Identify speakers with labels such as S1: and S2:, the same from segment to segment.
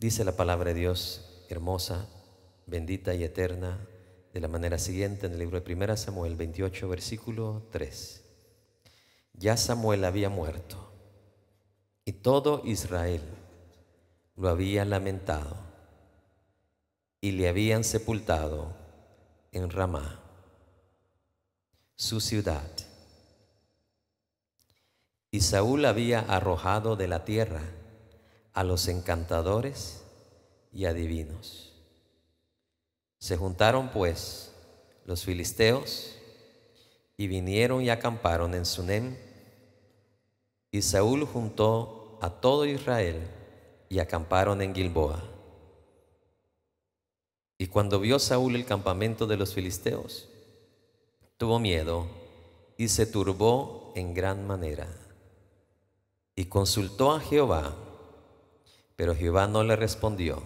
S1: Dice la palabra de Dios, hermosa, bendita y eterna, de la manera siguiente en el libro de 1 Samuel 28, versículo 3. Ya Samuel había muerto y todo Israel lo había lamentado y le habían sepultado en Ramá, su ciudad. Y Saúl había arrojado de la tierra a los encantadores y adivinos Se juntaron pues los filisteos y vinieron y acamparon en Sunem. Y Saúl juntó a todo Israel y acamparon en Gilboa. Y cuando vio Saúl el campamento de los filisteos, tuvo miedo y se turbó en gran manera. Y consultó a Jehová pero Jehová no le respondió,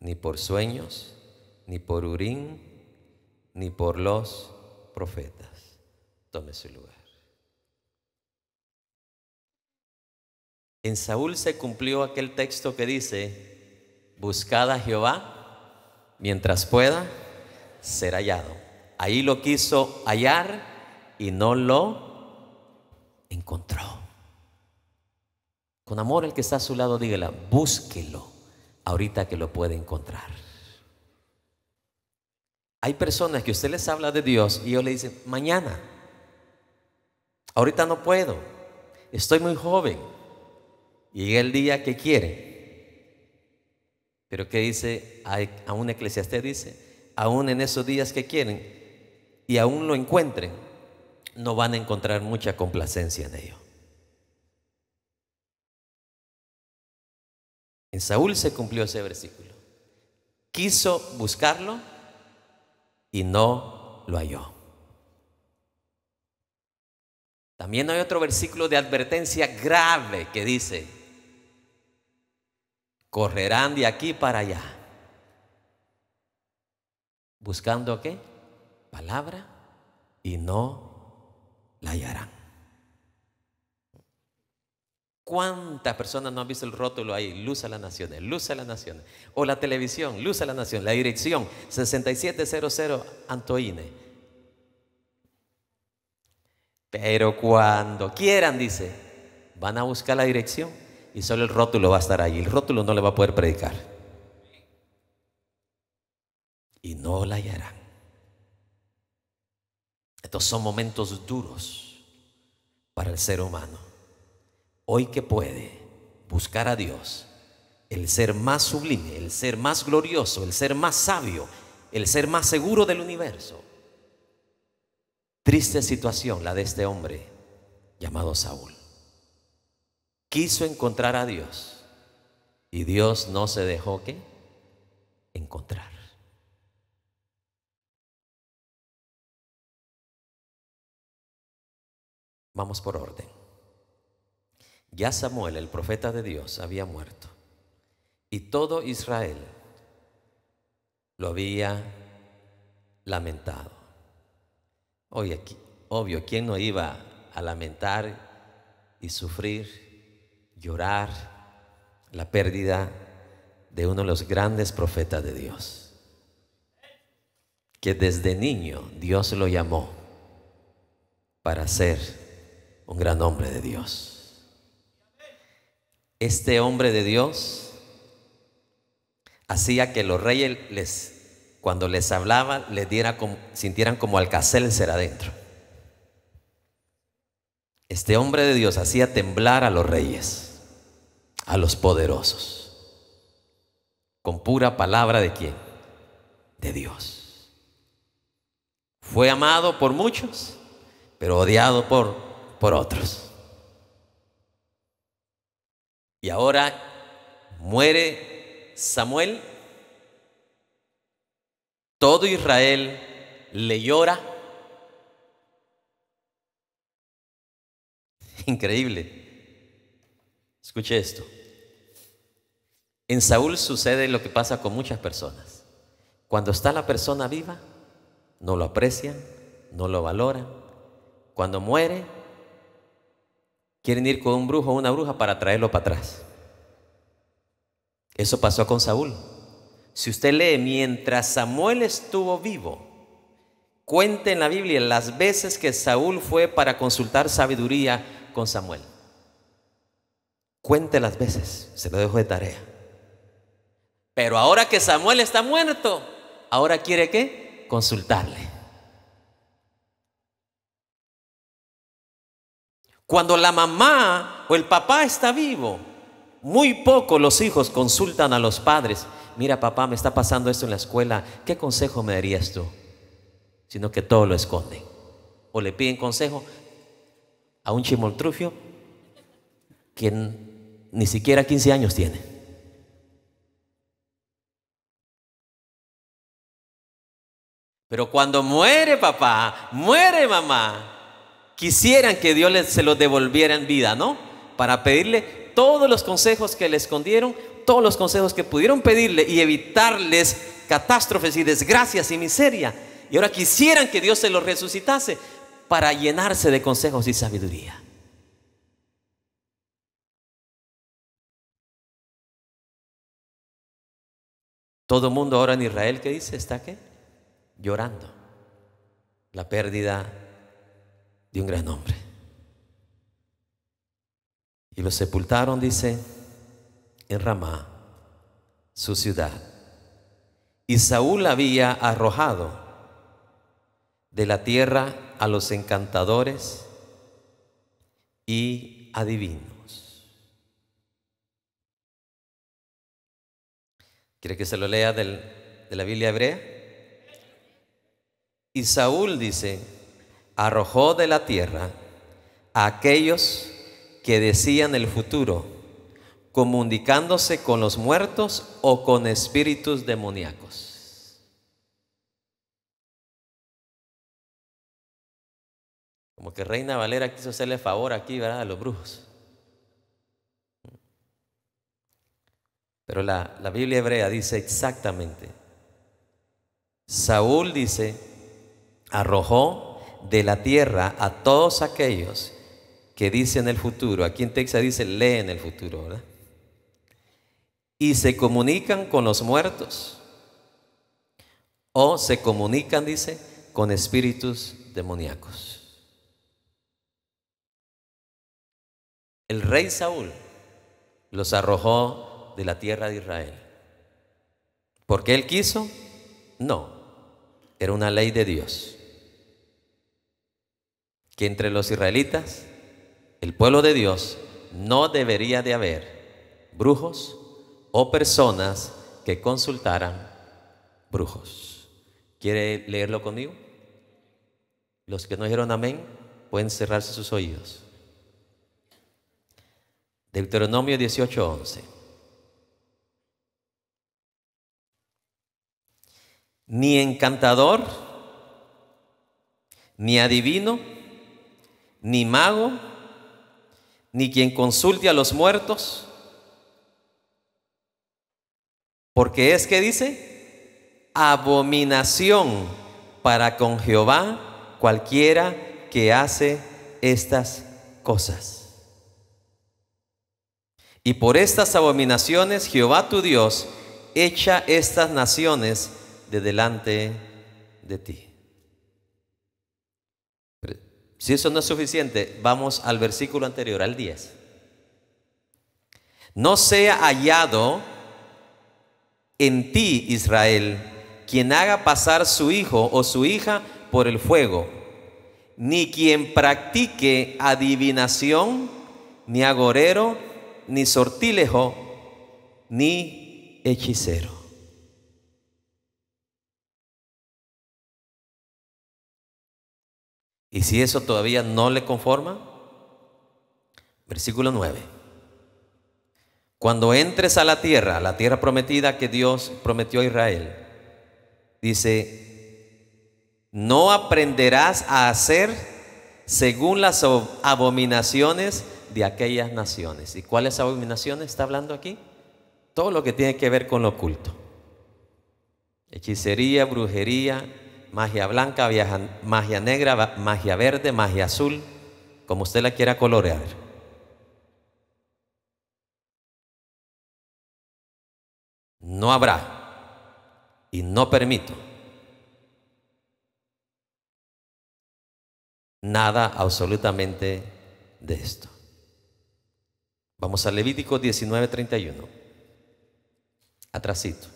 S1: ni por sueños, ni por Urín, ni por los profetas. Tome su lugar. En Saúl se cumplió aquel texto que dice, buscad a Jehová mientras pueda ser hallado. Ahí lo quiso hallar y no lo encontró. Con amor el que está a su lado, dígela, búsquelo ahorita que lo puede encontrar. Hay personas que usted les habla de Dios y ellos le dice, mañana, ahorita no puedo, estoy muy joven. Y el día que quiere. Pero ¿qué dice? A un eclesiastés dice, aún en esos días que quieren y aún lo encuentren, no van a encontrar mucha complacencia en ellos En Saúl se cumplió ese versículo. Quiso buscarlo y no lo halló. También hay otro versículo de advertencia grave que dice, correrán de aquí para allá. ¿Buscando qué? Palabra y no la hallarán. ¿Cuántas personas no han visto el rótulo ahí? Luz a las naciones, luz a las naciones. O la televisión, luz a la nación. La dirección, 6700 Antoine. Pero cuando quieran, dice, van a buscar la dirección y solo el rótulo va a estar ahí. El rótulo no le va a poder predicar. Y no la hallarán. Estos son momentos duros para el ser humano hoy que puede buscar a Dios, el ser más sublime, el ser más glorioso, el ser más sabio, el ser más seguro del universo. Triste situación la de este hombre llamado Saúl. Quiso encontrar a Dios y Dios no se dejó que encontrar. Vamos por orden. Ya Samuel, el profeta de Dios, había muerto. Y todo Israel lo había lamentado. Hoy aquí, obvio, ¿quién no iba a lamentar y sufrir, llorar la pérdida de uno de los grandes profetas de Dios? Que desde niño Dios lo llamó para ser un gran hombre de Dios este hombre de Dios hacía que los reyes les, cuando les hablaba, les diera como, sintieran como ser adentro. Este hombre de Dios hacía temblar a los reyes, a los poderosos, con pura palabra de quién? De Dios. Fue amado por muchos, pero odiado por otros. Y ahora muere Samuel. Todo Israel le llora. Increíble. Escuche esto. En Saúl sucede lo que pasa con muchas personas. Cuando está la persona viva, no lo aprecian, no lo valoran. Cuando muere, Quieren ir con un brujo o una bruja para traerlo para atrás. Eso pasó con Saúl. Si usted lee, mientras Samuel estuvo vivo, cuente en la Biblia las veces que Saúl fue para consultar sabiduría con Samuel. Cuente las veces, se lo dejo de tarea. Pero ahora que Samuel está muerto, ahora quiere qué? Consultarle. Cuando la mamá o el papá está vivo, muy poco los hijos consultan a los padres. Mira, papá, me está pasando esto en la escuela. ¿Qué consejo me darías tú? Sino que todo lo esconden. O le piden consejo a un chimoltrufio que ni siquiera 15 años tiene. Pero cuando muere papá, muere mamá, Quisieran que Dios se los devolviera en vida, ¿no? Para pedirle todos los consejos que le escondieron, todos los consejos que pudieron pedirle y evitarles catástrofes y desgracias y miseria. Y ahora quisieran que Dios se los resucitase para llenarse de consejos y sabiduría. Todo el mundo ahora en Israel, ¿qué dice? ¿Está qué? Llorando. La pérdida de un gran hombre. Y lo sepultaron, dice, en Ramá, su ciudad. Y Saúl había arrojado de la tierra a los encantadores y adivinos. ¿Quiere que se lo lea de la Biblia hebrea? Y Saúl dice, arrojó de la tierra a aquellos que decían el futuro, comunicándose con los muertos o con espíritus demoníacos. Como que Reina Valera quiso hacerle favor aquí, ¿verdad? A los brujos. Pero la, la, Biblia hebrea dice exactamente. Saúl dice, arrojó de la tierra a todos aquellos que dicen el futuro. Aquí en Texas dice leen el futuro, ¿verdad? Y se comunican con los muertos. O se comunican, dice, con espíritus demoníacos. El rey Saúl los arrojó de la tierra de Israel. ¿Porque él quiso? No, era una ley de Dios que entre los israelitas, el pueblo de Dios, no debería de haber brujos o personas que consultaran brujos. ¿Quiere leerlo conmigo? Los que no dijeron amén pueden cerrarse sus oídos. Deuteronomio 18:11. Ni encantador, ni adivino, ni mago, ni quien consulte a los muertos, porque es que dice, abominación para con Jehová cualquiera que hace estas cosas. Y por estas abominaciones Jehová tu Dios echa estas naciones de delante de ti. Si eso no es suficiente, vamos al versículo anterior, al 10. No sea hallado en ti, Israel, quien haga pasar su hijo o su hija por el fuego, ni quien practique adivinación, ni agorero, ni sortilejo, ni hechicero.
S2: Y si eso todavía no le conforma,
S1: versículo 9. Cuando entres a la tierra, la tierra prometida que Dios prometió a Israel, dice, no aprenderás a hacer según las abominaciones de aquellas naciones. ¿Y cuáles abominaciones está hablando aquí? Todo lo que tiene que ver con lo oculto. Hechicería, brujería, magia blanca, magia negra, magia verde, magia azul, como usted la quiera colorear. No habrá y no permito nada absolutamente de esto. Vamos a Levítico 19:31. Atrasito.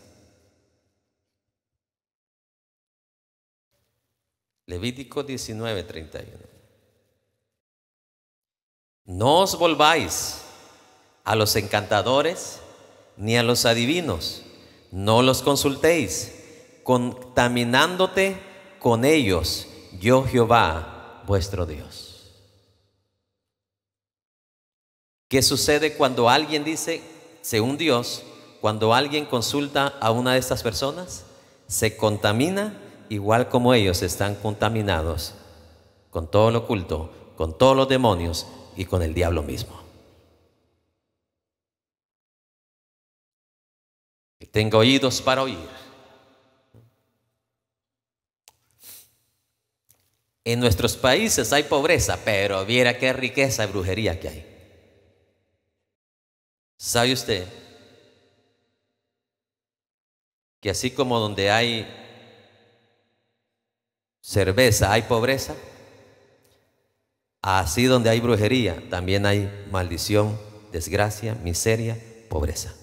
S1: Levítico 19, 31. No os volváis a los encantadores ni a los adivinos, no los consultéis, contaminándote con ellos, yo Jehová, vuestro Dios. ¿Qué sucede cuando alguien dice, según Dios, cuando alguien consulta a una de estas personas? Se contamina igual como ellos están contaminados con todo lo oculto, con todos los demonios y con el diablo mismo. Tengo oídos para oír. En nuestros países hay pobreza, pero viera qué riqueza y brujería que hay. ¿Sabe usted que así como donde hay cerveza hay pobreza, así donde hay brujería también hay maldición, desgracia, miseria, pobreza.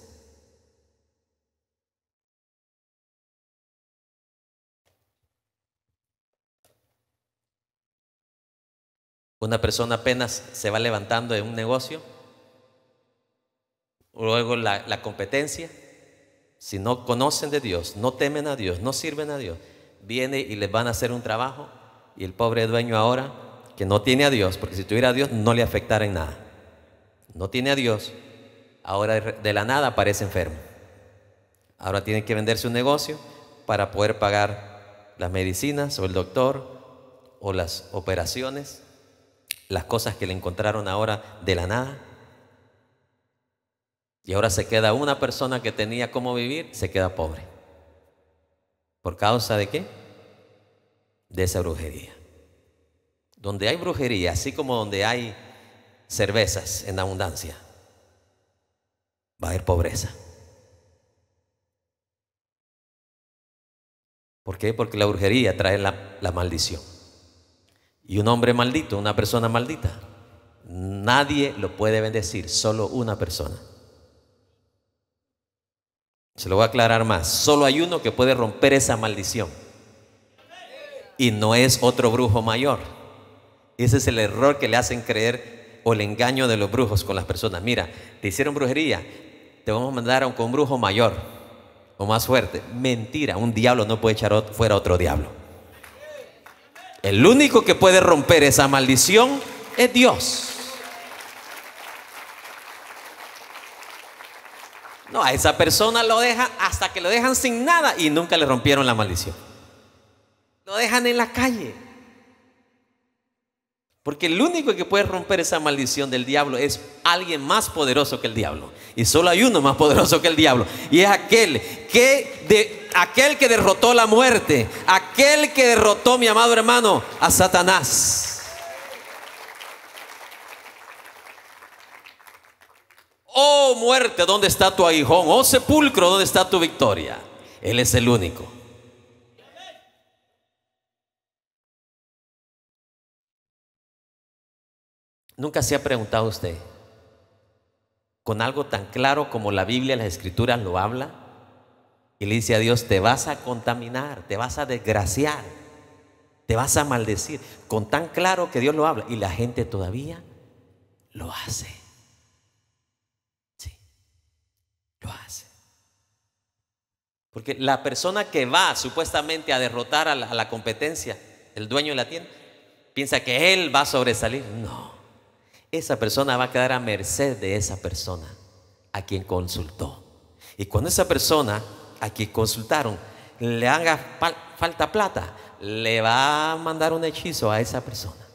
S1: Una persona apenas se va levantando en un negocio, luego la, la competencia, si no conocen de Dios, no temen a Dios, no sirven a Dios, viene y le van a hacer un trabajo y el pobre dueño ahora, que no tiene a Dios, porque si tuviera a Dios no le afectara en nada, no tiene a Dios, ahora de la nada aparece enfermo. Ahora tiene que venderse un negocio para poder pagar las medicinas o el doctor o las operaciones, las cosas que le encontraron ahora de la nada. Y ahora se queda una persona que tenía cómo vivir, se queda pobre. ¿Por causa de qué? De esa brujería. Donde hay brujería, así como donde hay cervezas en abundancia, va a haber pobreza. ¿Por qué? Porque la brujería trae la, maldición. Y un hombre maldito, una persona maldita, nadie lo puede bendecir, solo una persona. Se lo voy a aclarar más. Solo hay uno que puede romper esa maldición. Y no es otro brujo mayor. Ese es el error que le hacen creer o el engaño de los brujos con las personas. Mira, te hicieron brujería, te vamos a mandar a un, con brujo mayor o más fuerte. Mentira, un diablo no puede echar fuera otro diablo. El único que puede romper esa maldición es Dios. No, a esa persona lo dejan hasta que lo dejan sin nada y nunca le rompieron la maldición. Lo dejan en la calle. Porque el único que puede romper esa maldición del diablo es alguien más poderoso que el diablo. Y solo hay uno más poderoso que el diablo. Y es aquel que, de, aquel que derrotó la muerte. Aquel que derrotó, mi amado hermano, a Satanás. Oh muerte, ¿dónde está tu aguijón? Oh sepulcro, ¿dónde está tu victoria? Él es el único. Nunca se ha preguntado usted, con algo tan claro como la Biblia, las Escrituras lo habla, y le dice a Dios, te vas a contaminar, te vas a desgraciar, te vas a maldecir, con tan claro que Dios lo habla, y la gente todavía lo hace. hace. Porque la persona que va supuestamente a derrotar a la, competencia, el dueño de la tienda, piensa que él va a sobresalir. No, esa persona va a quedar a merced de esa persona a quien consultó. Y cuando esa persona a quien consultaron le haga falta plata, le va a mandar un hechizo a esa persona.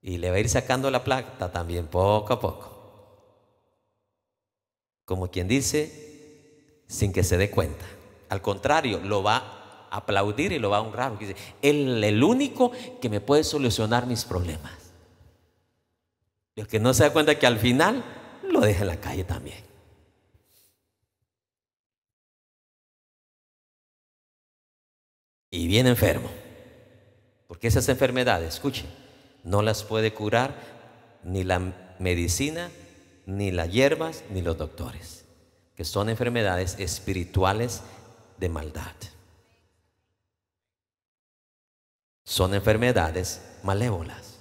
S1: Y le va a ir sacando la plata también poco a poco como quien dice, sin que se dé cuenta. Al contrario, lo va a aplaudir y lo va a honrar. dice, él es el único que me puede solucionar mis problemas. Y el que no se da cuenta que al final lo deja en la calle también. Y viene enfermo. Porque esas enfermedades, escuchen, no las puede curar ni la medicina ni las hierbas ni los doctores, que son enfermedades espirituales de maldad. Son enfermedades malévolas.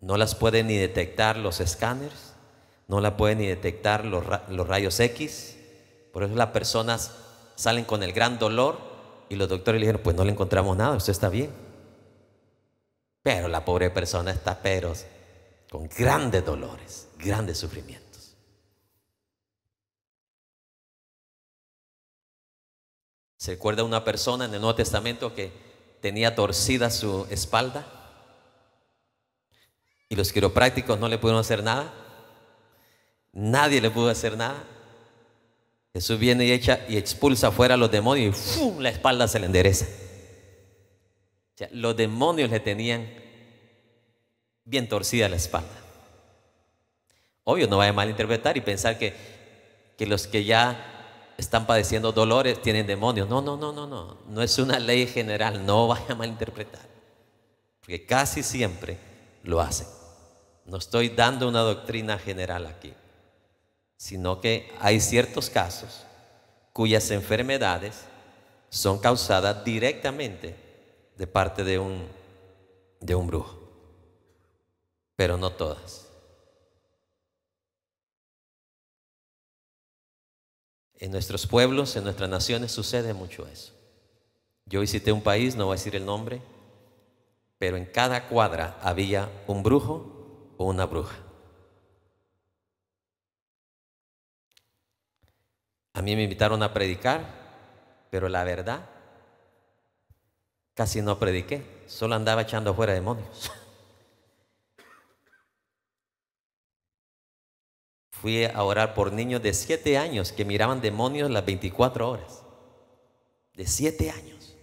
S1: No las pueden ni detectar los escáneres, no las pueden ni detectar los, rayos X. Por eso las personas salen con el gran dolor y los doctores le dijeron, pues no le encontramos nada, usted está bien. Pero la pobre persona está pero con grandes dolores grandes sufrimientos. ¿Se recuerda una persona en el Nuevo Testamento que tenía torcida su espalda? Y los quiroprácticos no le pudieron hacer nada. Nadie le pudo hacer nada. Jesús viene y, echa, y expulsa fuera a los demonios y la espalda se le endereza. los demonios le tenían bien torcida la espalda. Obvio, no vaya a malinterpretar y pensar que, los que ya están padeciendo dolores tienen demonios. No, no, no, no, no. No es una ley general, no vaya a malinterpretar. Porque casi siempre lo hacen. No estoy dando una doctrina general aquí, sino que hay ciertos casos cuyas enfermedades son causadas directamente de parte de un brujo, pero no todas. En nuestros pueblos, en nuestras naciones sucede mucho eso. Yo visité un país, no voy a decir el nombre, pero en cada cuadra había un brujo o una bruja. A mí me invitaron a predicar, pero la verdad, casi no prediqué, solo andaba echando fuera demonios. Fui a orar por niños de 7 años que miraban demonios las 24 horas. De 7 años.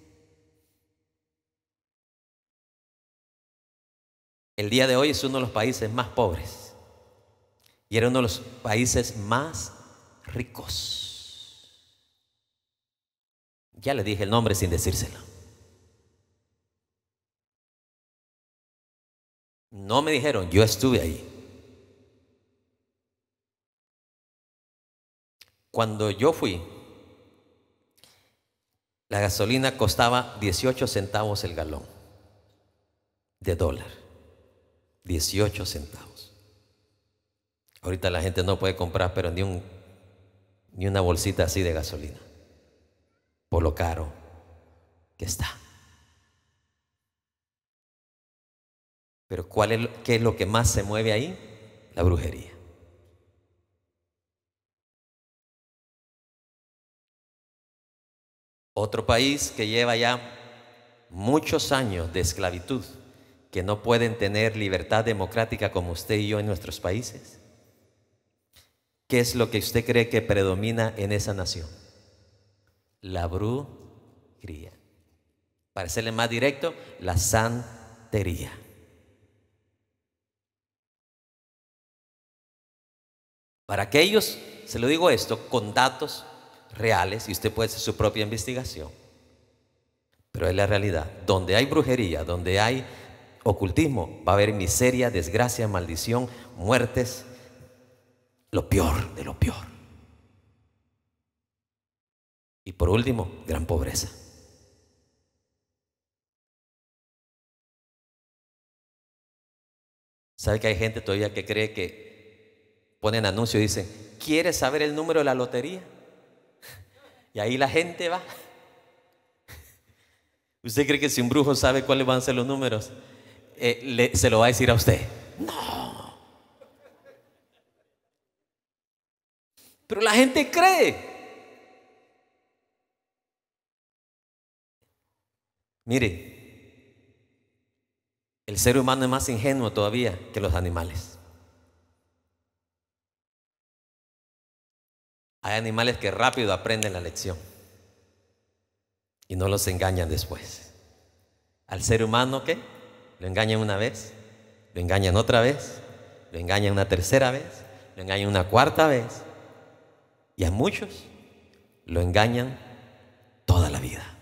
S1: El día de hoy es uno de los países más pobres. Y era uno de los países más ricos. Ya le dije el nombre sin decírselo. No me dijeron, yo estuve ahí. Cuando yo fui, la gasolina costaba 18 centavos el galón de dólar. 18 centavos. Ahorita la gente no puede comprar, pero ni, ni una bolsita así de gasolina. Por lo caro que está. Pero ¿cuál ¿qué es lo que más se mueve ahí? La brujería. Otro país que lleva ya muchos años de esclavitud, que no pueden tener libertad democrática como usted y yo en nuestros países. ¿Qué es lo que usted cree que predomina en esa nación? La brujería. Para serle más directo, la santería. Para aquellos, se lo digo esto, con datos reales y usted puede hacer su propia investigación. Pero es la realidad. Donde hay brujería, donde hay ocultismo, va a haber miseria, desgracia, maldición, muertes, lo peor de lo peor. Y por último, gran pobreza. ¿Sabe que hay gente todavía que cree que ponen anuncio y dicen, ¿quiere saber el número de la lotería? Y ahí la gente va. ¿Usted cree que si un brujo sabe cuáles van a ser los números, eh, se lo va a decir a usted? No. Pero la
S2: gente cree.
S1: Mire, el ser humano es más ingenuo todavía que los animales. Hay animales que rápido aprenden la lección y no los engañan después. Al ser humano, ¿qué? Lo engañan una vez, lo engañan otra vez, lo engañan una tercera vez, lo engañan una cuarta vez. Y a muchos lo engañan toda la vida.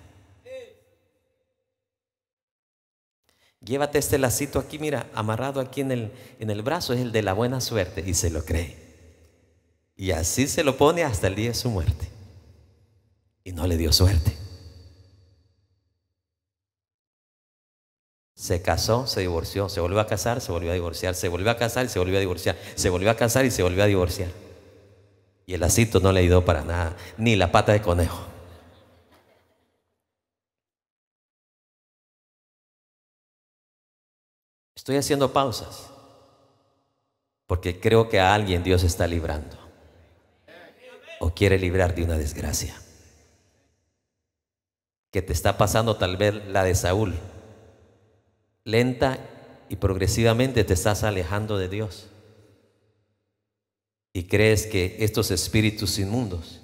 S1: Llévate este lacito aquí, mira, amarrado aquí en el, en el brazo, es el de la buena suerte y se lo cree. Y así se lo pone hasta el día de su muerte. Y no le dio suerte. Se casó, se divorció, se volvió a casar, se volvió a divorciar, se volvió a casar y se volvió a divorciar, se volvió a casar y se volvió a divorciar. Y el acito no le ayudó para nada, ni la pata de conejo.
S2: Estoy haciendo pausas
S1: porque creo que a alguien Dios está librando o quiere librar de una desgracia. Que te está pasando tal vez la de Saúl. Lenta y progresivamente te estás alejando de Dios. Y crees que estos espíritus inmundos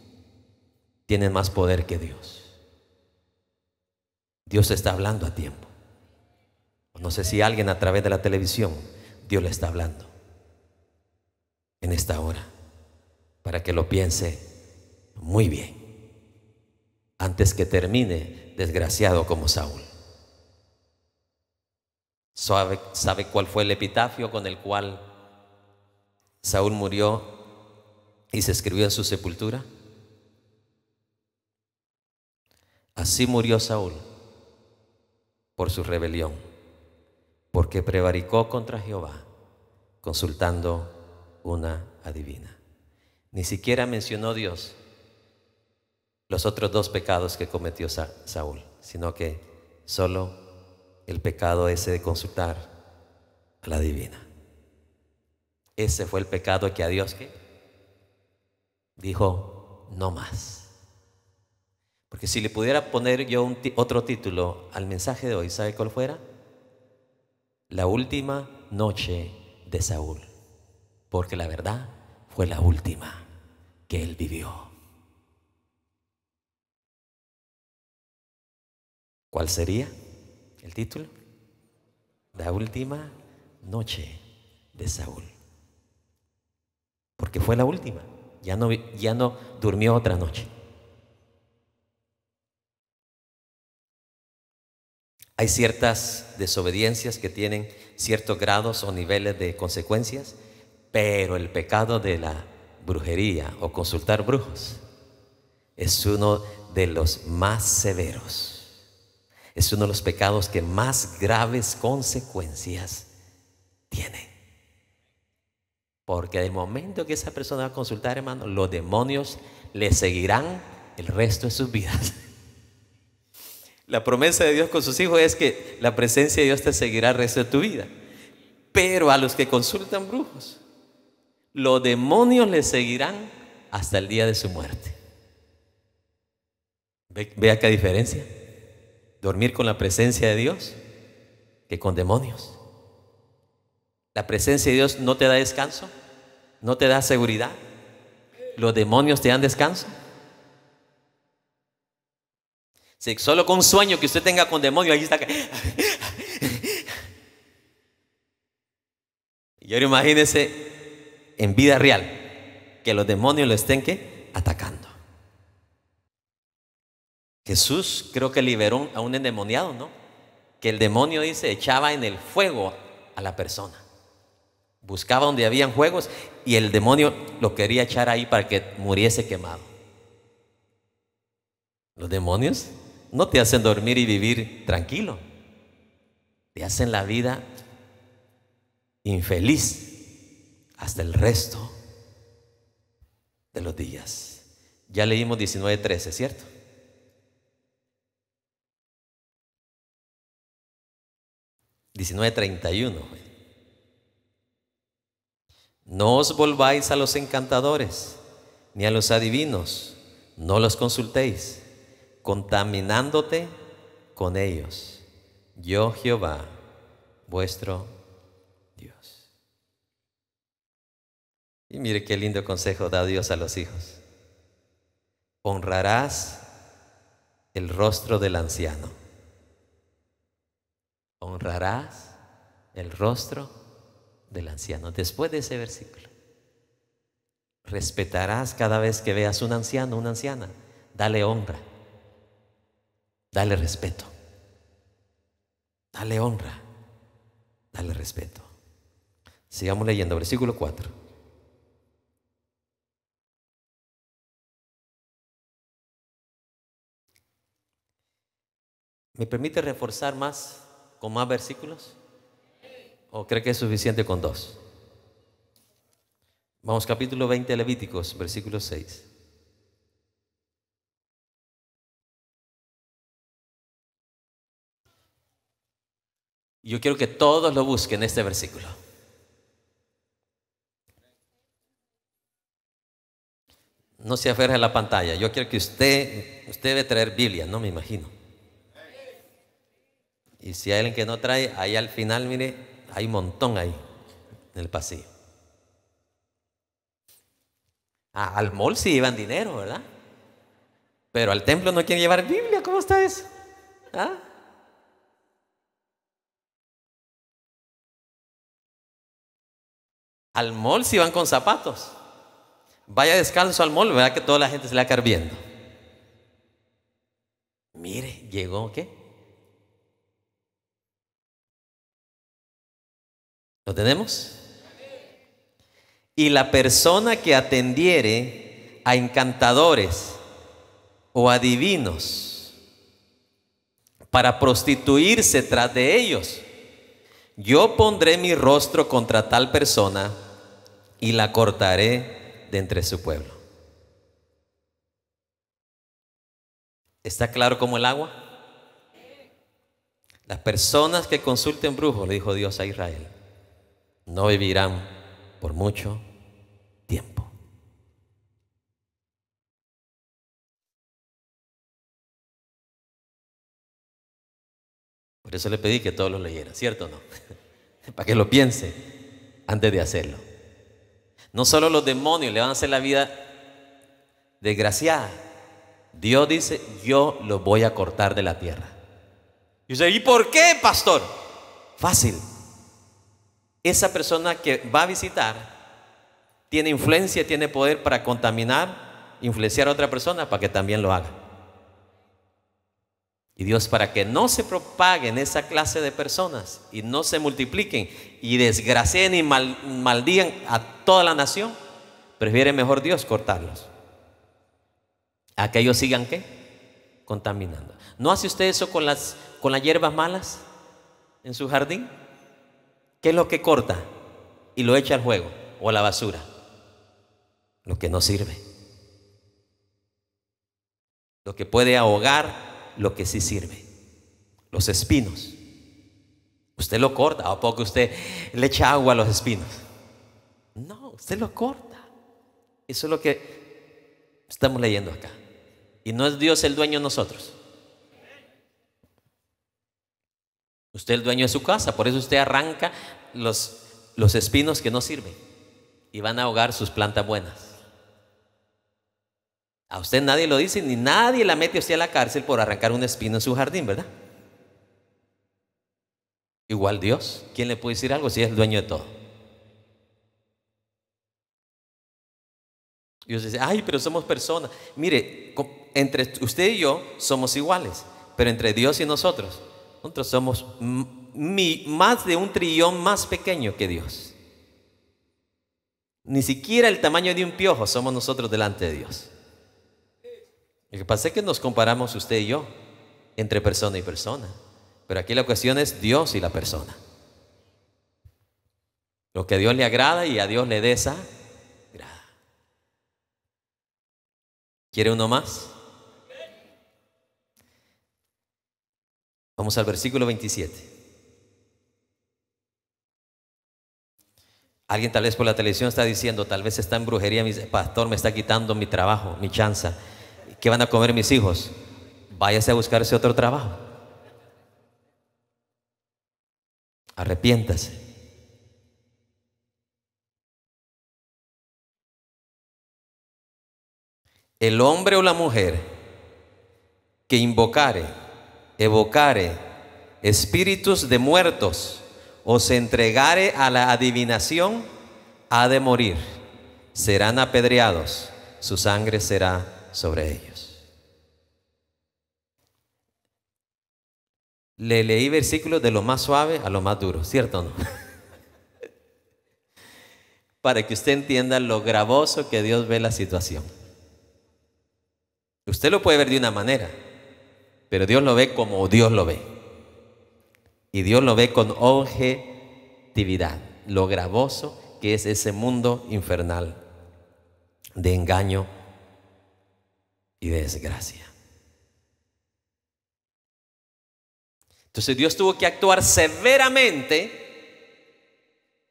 S1: tienen más poder que Dios. Dios está hablando a tiempo. No sé si alguien a través de la televisión, Dios le está hablando en esta hora para que lo piense muy bien antes que termine desgraciado como Saúl. ¿Sabe, ¿Sabe, cuál fue el epitafio con el cual Saúl murió y se escribió en su sepultura? Así murió Saúl por su rebelión, porque prevaricó contra Jehová consultando una adivina. Ni siquiera mencionó Dios los otros dos pecados que cometió Saúl, sino que solo el pecado ese de consultar a la divina. Ese fue el pecado que a Dios dijo, no más. Porque si le pudiera poner yo otro título al mensaje de hoy, ¿sabe cuál fuera? La última noche de Saúl. Porque la verdad fue la última que él vivió. ¿Cuál sería el título? La última noche de Saúl. Porque fue la última. Ya no, ya no durmió otra noche. Hay ciertas desobediencias que tienen ciertos grados o niveles de consecuencias, pero el pecado de la brujería o consultar brujos es uno de los más severos. Es uno de los pecados que más graves consecuencias tiene. Porque del momento que esa persona va a consultar, hermano, los demonios le seguirán el resto de sus vidas. La promesa de Dios con sus hijos es que la presencia de Dios te seguirá el resto de tu vida. Pero a los que consultan brujos, los demonios le seguirán hasta el día de su muerte. vea qué diferencia? Dormir con la presencia de Dios que con demonios. La presencia de Dios no te da descanso, no te da seguridad. Los demonios te dan descanso. Si solo con un sueño que usted tenga con demonios, allí está. y ahora imagínese en vida real, que los demonios lo estén atacando. Jesús creo que liberó a un endemoniado, ¿no? Que el demonio dice echaba en el fuego a la persona. Buscaba donde habían juegos y el demonio lo quería echar ahí para que muriese quemado. Los demonios no te hacen dormir y vivir tranquilo. Te hacen la vida infeliz hasta el resto de los días. Ya leímos 19.13, ¿cierto? ...19.31... No os volváis a los encantadores... ...ni a los adivinos... ...no los consultéis... ...contaminándote con ellos... ...yo Jehová... ...vuestro Y mire qué lindo consejo da Dios a los hijos. Honrarás el rostro del anciano. Honrarás el rostro del anciano. Después de ese versículo. Respetarás cada vez que veas un anciano, una anciana. Dale honra. Dale respeto. Dale honra. Dale respeto. Sigamos leyendo, versículo 4. ¿Me permite reforzar más con más versículos? ¿O cree que es suficiente con dos? Vamos, capítulo 20 de Levíticos, versículo 6. Yo quiero que todos lo busquen este versículo. No se aferre a la pantalla. Yo quiero que usted, usted debe traer Biblia, no me imagino. Y si hay alguien que no trae, ahí al final, mire, hay un montón ahí, en el pasillo. Ah, al mall sí llevan dinero, ¿verdad? Pero al templo no quieren llevar Biblia, ¿cómo está eso? ¿Ah? Al mall si van con zapatos. Vaya descalzo al mall, ¿verdad? que toda la gente se le va a viendo. Mire, llegó, ¿qué? ¿Lo tenemos? Y la persona que atendiere a encantadores o adivinos divinos para prostituirse tras de ellos, yo pondré mi rostro contra tal persona y la cortaré de entre su pueblo. ¿Está claro como el agua? Las personas que consulten brujos, le dijo Dios a Israel, no vivirán por mucho tiempo. Por eso le pedí que todos lo leyeran, ¿cierto o no? Para que lo piense antes de hacerlo. No solo los demonios le van a hacer la vida desgraciada. Dios dice, yo lo voy a cortar de la tierra. Y dice ¿y por qué, pastor? Fácil, esa persona que va a visitar tiene influencia, tiene poder para contaminar, influenciar a otra persona para que también lo haga. Y Dios, para que no se propaguen esa clase de personas y no se multipliquen y desgracien y maldigan a toda la nación, prefiere mejor Dios cortarlos. A que ellos sigan qué? Contaminando. ¿No hace usted eso con las, con las hierbas malas en su jardín? ¿Qué es lo que corta y lo echa al juego o a la basura? Lo que no sirve. Lo que puede ahogar lo que sí sirve. Los espinos. Usted lo corta. ¿A poco usted le echa agua a los espinos? No, usted lo corta. Eso es lo que estamos leyendo acá. Y no es Dios el dueño de nosotros. Usted es el dueño de su casa, por eso usted arranca los, espinos que no sirven y van a ahogar sus plantas buenas. A usted nadie lo dice, ni nadie la mete a usted a la cárcel por arrancar un espino en su jardín, ¿verdad? Igual Dios, ¿quién le puede decir algo si es el dueño de todo? Dios dice, ay, pero somos personas. Mire, entre usted y yo somos iguales, pero entre Dios y nosotros nosotros somos más de un trillón más pequeño que Dios. Ni siquiera el tamaño de un piojo somos nosotros delante de Dios. Lo que pasa es que nos comparamos usted y yo entre persona y persona. Pero aquí la cuestión es Dios y la persona. Lo que a Dios le agrada y a Dios le desagrada. ¿Quiere uno más? Vamos al versículo 27. Alguien tal vez por la televisión está diciendo, tal vez está en brujería, mi pastor me está quitando mi trabajo, mi chanza. ¿Qué van a comer mis hijos? Váyase a buscarse otro trabajo. Arrepiéntase. El hombre o la mujer que invocare evocare espíritus de muertos o se entregare a la adivinación, ha de morir. Serán apedreados, su sangre será sobre ellos. Le leí versículos de lo más suave a lo más duro, ¿cierto no? Para que usted entienda lo gravoso que Dios ve la situación. Usted lo puede ver de una manera, pero Dios lo ve como Dios lo ve. Y Dios lo ve con objetividad, lo gravoso que es ese mundo infernal de engaño y de desgracia. Entonces Dios tuvo que actuar severamente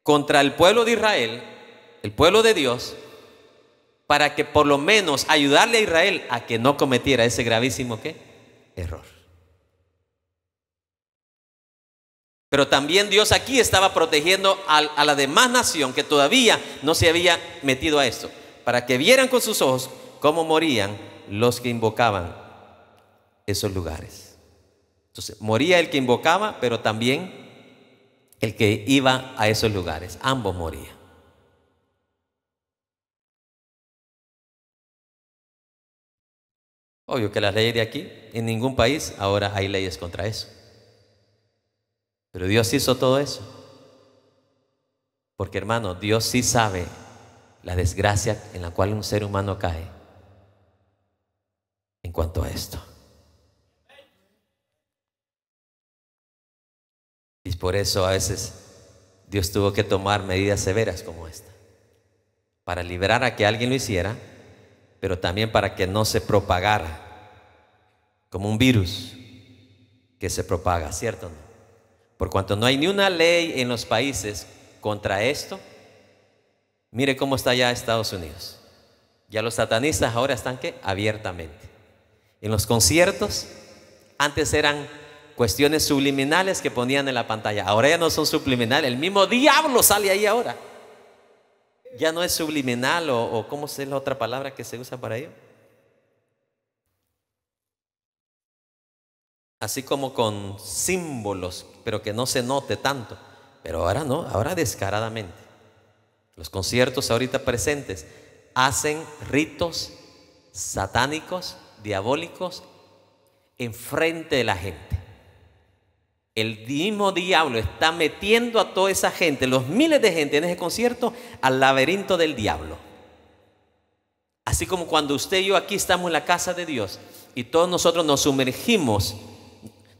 S1: contra el pueblo de Israel, el pueblo de Dios, para que por lo menos ayudarle a Israel a que no cometiera ese gravísimo ¿qué? error. Pero también Dios aquí estaba protegiendo a, la demás nación que todavía no se había metido a esto, para que vieran con sus ojos cómo morían los que invocaban esos lugares. Entonces, moría el que invocaba, pero también el que iba a esos lugares. Ambos morían. Obvio que las leyes de aquí, en ningún país ahora hay leyes contra eso. Pero Dios hizo todo eso. Porque hermano, Dios sí sabe la desgracia en la cual un ser humano cae en cuanto a esto. Y por eso a veces Dios tuvo que tomar medidas severas como esta, para liberar a que alguien lo hiciera pero también para que no se propagara, como un virus que se propaga, ¿cierto? Por cuanto no hay ni una ley en los países contra esto, mire cómo está ya Estados Unidos. Ya los satanistas ahora están que abiertamente. En los conciertos, antes eran cuestiones subliminales que ponían en la pantalla, ahora ya no son subliminales, el mismo diablo sale ahí ahora ya no es subliminal o, cómo es la otra palabra que se usa para ello. Así como con símbolos, pero que no se note tanto. Pero ahora no, ahora descaradamente. Los conciertos ahorita presentes hacen ritos satánicos, diabólicos, enfrente de la gente. El mismo diablo está metiendo a toda esa gente, los miles de gente en ese concierto, al laberinto del diablo. Así como cuando usted y yo aquí estamos en la casa de Dios y todos nosotros nos sumergimos,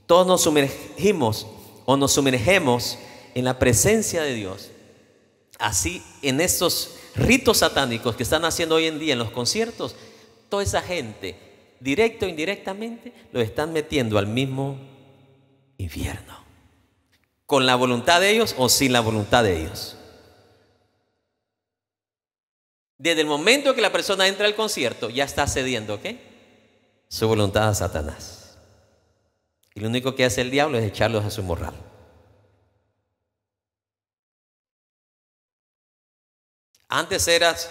S1: todos nos sumergimos o nos sumergemos en la presencia de Dios. Así en estos ritos satánicos que están haciendo hoy en día en los conciertos, toda esa gente, directo o indirectamente, lo están metiendo al mismo infierno. ¿Con la voluntad de ellos o sin la voluntad de ellos? Desde el momento que la persona entra al concierto, ya está cediendo, Su voluntad a Satanás. Y lo único que hace el diablo es echarlos a su morral. Antes eras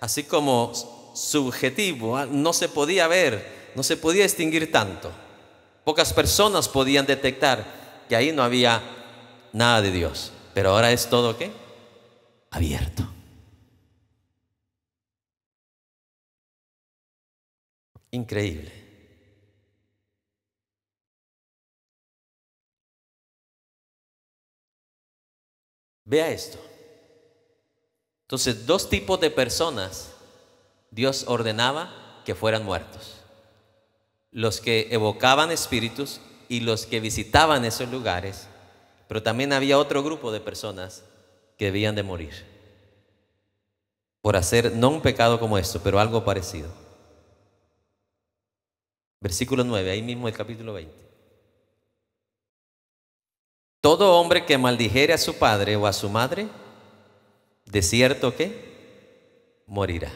S1: así como subjetivo, ¿ah? no se podía ver, no se podía distinguir tanto. Pocas personas podían detectar que ahí no había nada de Dios. Pero ahora es todo qué? Abierto.
S2: Increíble. Vea esto.
S1: Entonces, dos tipos de personas Dios ordenaba que fueran muertos los que evocaban espíritus y los que visitaban esos lugares, pero también había otro grupo de personas que debían de morir por hacer no un pecado como esto, pero algo parecido. Versículo 9, ahí mismo el capítulo 20. Todo hombre que maldijere a su padre o a su madre, de cierto que morirá.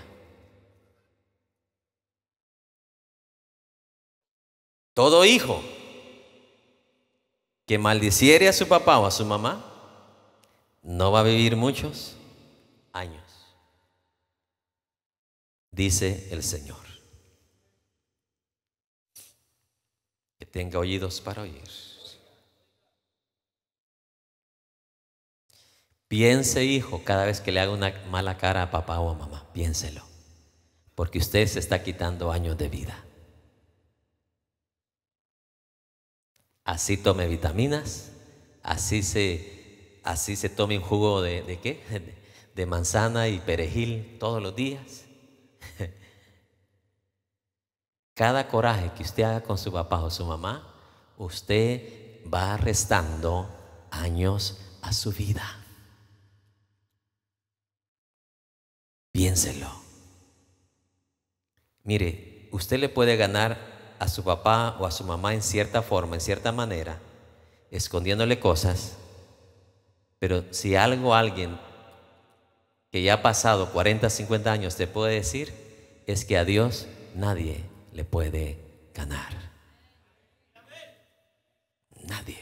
S1: Todo hijo que maldiciere a su papá o a su mamá, no va a vivir muchos años, dice el Señor. Que tenga oídos para oír. Piense, hijo, cada vez que le haga una mala cara a papá o a mamá, piénselo, porque usted se está quitando años de vida. así tome vitaminas, así se, así se tome un jugo de, de qué? De manzana y perejil todos los días. Cada coraje que usted haga con su papá o su mamá, usted va restando años a su vida. Piénselo. Mire, usted le puede ganar a su papá o a su mamá en cierta forma, en cierta manera, escondiéndole cosas, pero si algo alguien que ya ha pasado 40, 50 años te puede decir, es que a Dios nadie le puede ganar. Nadie.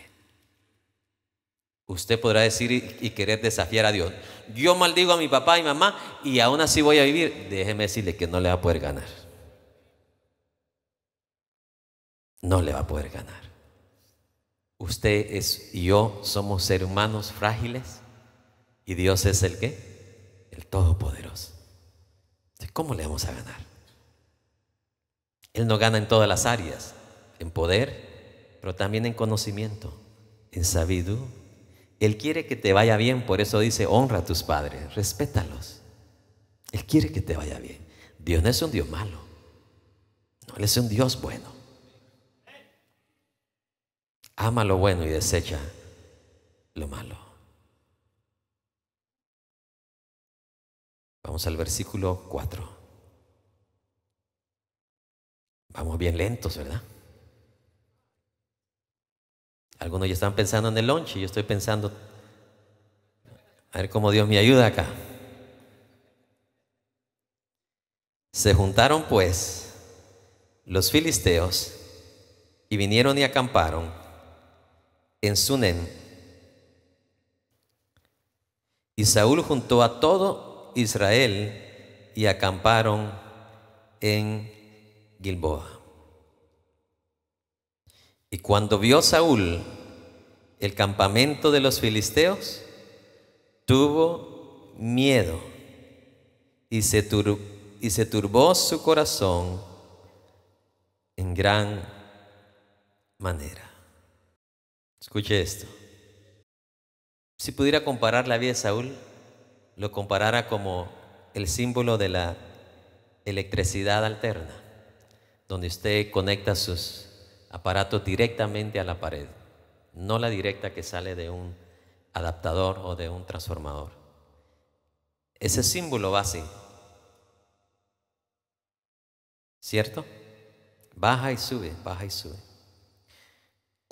S1: Usted podrá decir y, querer desafiar a Dios. Yo maldigo a mi papá y mamá y aún así voy a vivir. Déjeme decirle que no le va a poder ganar. no le va a poder ganar. Usted y yo somos seres humanos frágiles y Dios es el que? El Todopoderoso. ¿cómo le vamos a ganar? Él no gana en todas las áreas, en poder, pero también en conocimiento, en sabiduría. Él quiere que te vaya bien, por eso dice, honra a tus padres, respétalos. Él quiere que te vaya bien. Dios no es un Dios malo, no, Él es un Dios bueno. Ama lo bueno y desecha lo malo.
S2: Vamos al versículo 4.
S1: Vamos bien lentos, ¿verdad? Algunos ya están pensando en el lunch y yo estoy pensando, a ver cómo Dios me ayuda acá. Se juntaron pues los filisteos y vinieron y acamparon en Sunem. Y Saúl juntó a todo Israel y acamparon en Gilboa. Y cuando vio Saúl el campamento de los filisteos, tuvo miedo y se, y se turbó su corazón en gran manera. Escuche esto. Si pudiera comparar la vida de Saúl, lo comparara como el símbolo de la electricidad alterna, donde usted conecta sus aparatos directamente a la pared, no la directa que sale de un adaptador o de un transformador. Ese símbolo va así. ¿Cierto? Baja y sube, baja y sube.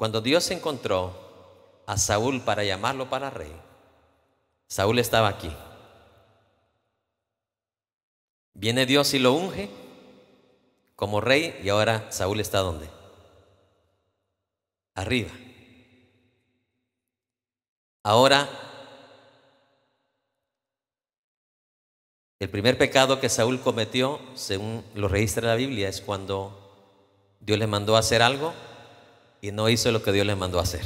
S1: Cuando Dios encontró a Saúl para llamarlo para rey, Saúl estaba aquí. Viene Dios y lo unge como rey y ahora Saúl está donde? Arriba. Ahora, el primer pecado que Saúl cometió, según lo registra la Biblia, es cuando Dios le mandó a hacer algo y no hizo lo que Dios le mandó a hacer.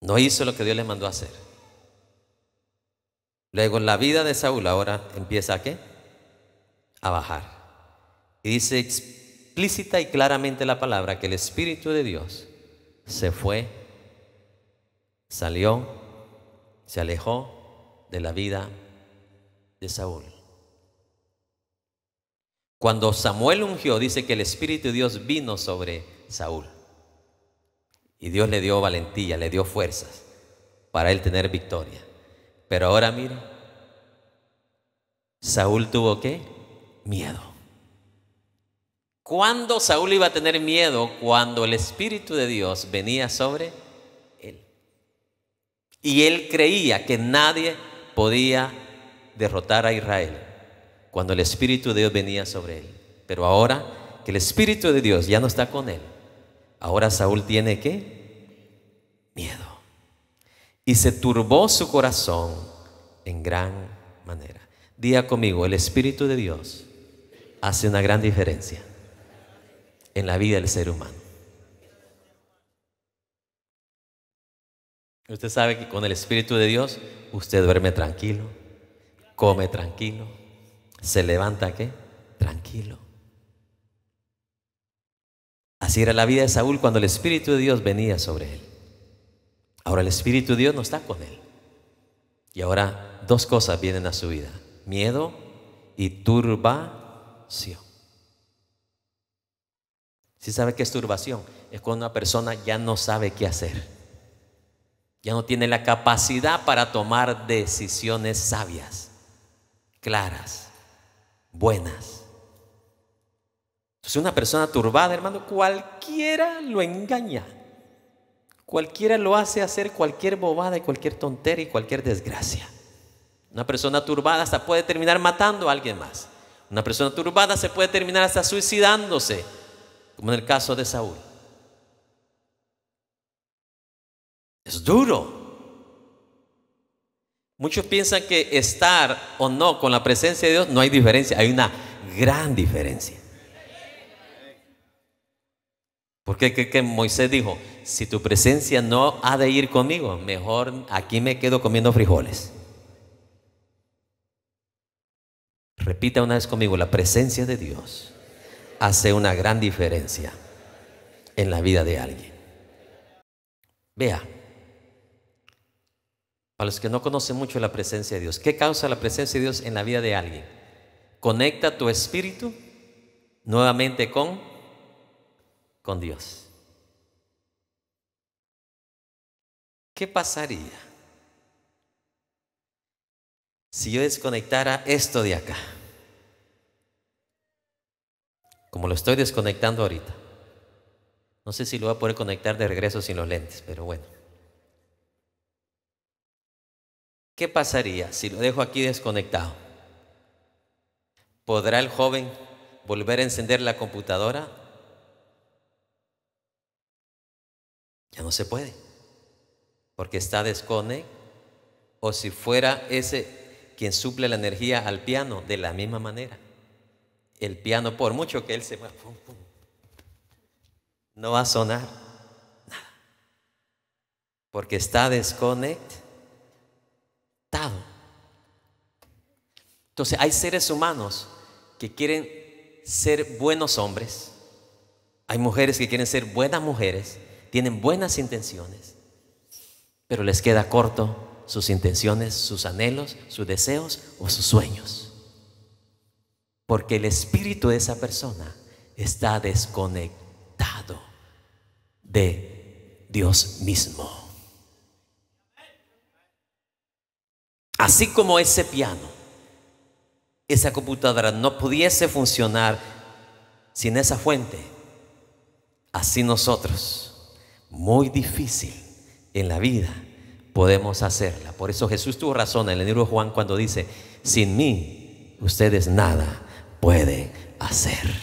S1: No hizo lo que Dios le mandó a hacer. Luego la vida de Saúl ahora empieza a qué? A bajar. Y dice explícita y claramente la palabra que el Espíritu de Dios se fue, salió, se alejó de la vida de Saúl. Cuando Samuel ungió, dice que el Espíritu de Dios vino sobre Saúl. Y Dios le dio valentía, le dio fuerzas para él tener victoria. Pero ahora mira, Saúl tuvo qué? Miedo. ¿Cuándo Saúl iba a tener miedo? Cuando el Espíritu de Dios venía sobre él. Y él creía que nadie podía derrotar a Israel cuando el Espíritu de Dios venía sobre él. Pero ahora que el Espíritu de Dios ya no está con él, ahora Saúl tiene qué? Miedo. Y se turbó su corazón en gran manera. Día conmigo, el Espíritu de Dios hace una gran diferencia en la vida del ser humano. Usted sabe que con el Espíritu de Dios usted duerme tranquilo, come tranquilo se levanta qué? Tranquilo. Así era la vida de Saúl cuando el Espíritu de Dios venía sobre él. Ahora el Espíritu de Dios no está con él. Y ahora dos cosas vienen a su vida. Miedo y turbación. Si sabe qué es turbación? Es cuando una persona ya no sabe qué hacer. Ya no tiene la capacidad para tomar decisiones sabias, claras buenas. Entonces una persona turbada, hermano, cualquiera lo engaña. Cualquiera lo hace hacer cualquier bobada y cualquier tontería y cualquier desgracia. Una persona turbada hasta puede terminar matando a alguien más. Una persona turbada se puede terminar hasta suicidándose, como en el caso de Saúl. Es duro. Muchos piensan que estar o no con la presencia de Dios no hay diferencia, hay una gran diferencia. Porque Moisés dijo, si tu presencia no ha de ir conmigo, mejor aquí me quedo comiendo frijoles. Repita una vez conmigo, la presencia de Dios hace una gran diferencia en la vida de alguien. Vea, a los que no conocen mucho la presencia de Dios, ¿qué causa la presencia de Dios en la vida de alguien? Conecta tu espíritu nuevamente con, con Dios. ¿Qué pasaría si yo desconectara esto de acá? Como lo estoy desconectando ahorita. No sé si lo voy a poder conectar de regreso sin los lentes, pero bueno. ¿Qué pasaría si lo dejo aquí desconectado? ¿Podrá el joven volver a encender la computadora? Ya no se puede, porque está desconectado. O si fuera ese quien suple la energía al piano, de la misma manera. El piano, por mucho que él se mueva, no va a sonar nada, porque está desconectado. Entonces hay seres humanos que quieren ser buenos hombres, hay mujeres que quieren ser buenas mujeres, tienen buenas intenciones, pero les queda corto sus intenciones, sus anhelos, sus deseos o sus sueños. Porque el espíritu de esa persona está desconectado de Dios mismo. Así como ese piano, esa computadora no pudiese funcionar sin esa fuente, así nosotros, muy difícil en la vida, podemos hacerla. Por eso Jesús tuvo razón en el libro de Juan cuando dice, sin mí ustedes nada pueden hacer.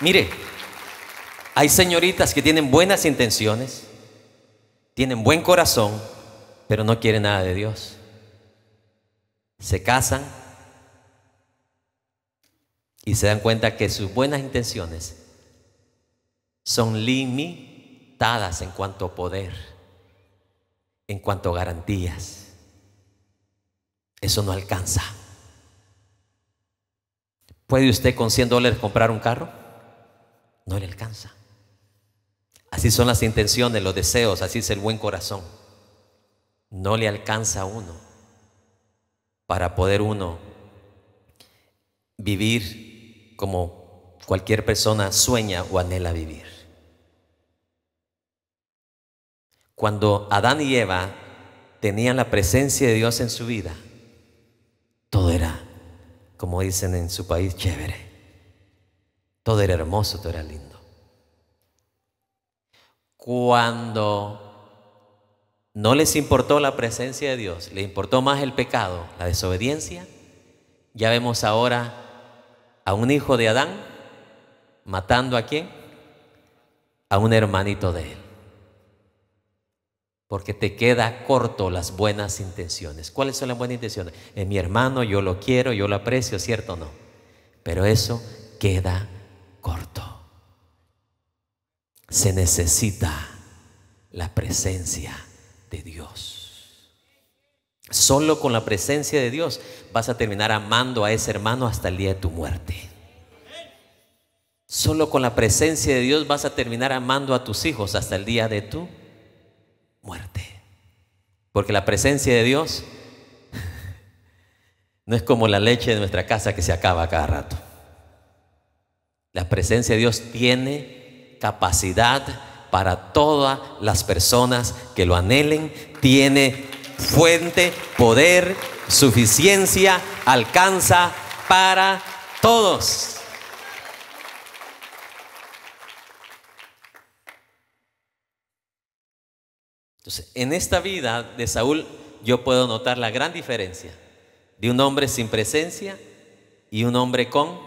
S1: Mire, hay señoritas que tienen buenas intenciones, tienen buen corazón, pero no quieren nada de Dios. Se casan y se dan cuenta que sus buenas intenciones son limitadas en cuanto a poder, en cuanto a garantías. Eso no alcanza. ¿Puede usted con 100 dólares comprar un carro? No le alcanza. Así son las intenciones, los deseos, así es el buen corazón. No le alcanza a uno para poder uno vivir como cualquier persona sueña o anhela vivir. Cuando Adán y Eva tenían la presencia de Dios en su vida, todo era, como dicen en su país, chévere. Todo era hermoso, todo era lindo cuando no les importó la presencia de Dios, les importó más el pecado, la desobediencia, ya vemos ahora a un hijo de Adán matando a quién? A un hermanito de él. Porque te queda corto las buenas intenciones. ¿Cuáles son las buenas intenciones? Es mi hermano, yo lo quiero, yo lo aprecio, ¿cierto o no? Pero eso queda corto se necesita la presencia de Dios. Solo con la presencia de Dios vas a terminar amando a ese hermano hasta el día de tu muerte. Solo con la presencia de Dios vas a terminar amando a tus hijos hasta el día de tu muerte. Porque la presencia de Dios no es como la leche de nuestra casa que se acaba cada rato. La presencia de Dios tiene capacidad para todas las personas que lo anhelen. Tiene fuente, poder, suficiencia, alcanza para todos. Entonces, en esta vida de Saúl yo puedo notar la gran diferencia de un hombre sin presencia y un hombre con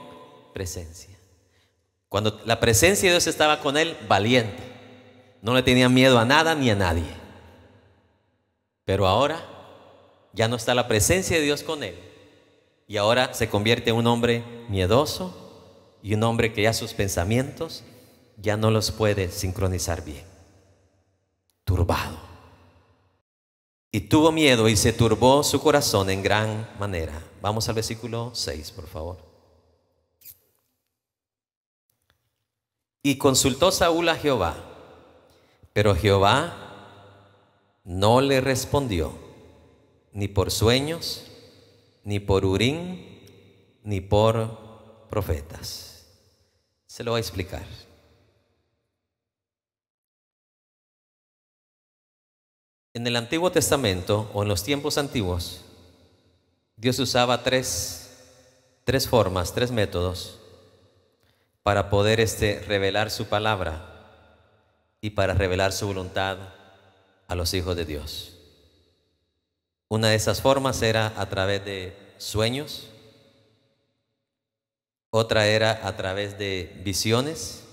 S1: presencia. Cuando la presencia de Dios estaba con él, valiente. No le tenía miedo a nada ni a nadie. Pero ahora ya no está la presencia de Dios con él. Y ahora se convierte en un hombre miedoso y un hombre que ya sus pensamientos ya no los puede sincronizar bien. Turbado. Y tuvo miedo y se turbó su corazón en gran manera. Vamos al versículo 6, por favor. Y consultó Saúl a Jehová, pero Jehová no le respondió, ni por sueños, ni por urín, ni por profetas. Se lo va a explicar. En el Antiguo Testamento o en los tiempos antiguos, Dios usaba tres, tres formas, tres métodos para poder este, revelar su palabra y para revelar su voluntad a los hijos de Dios. Una de esas formas era a través de sueños, otra era a través de visiones,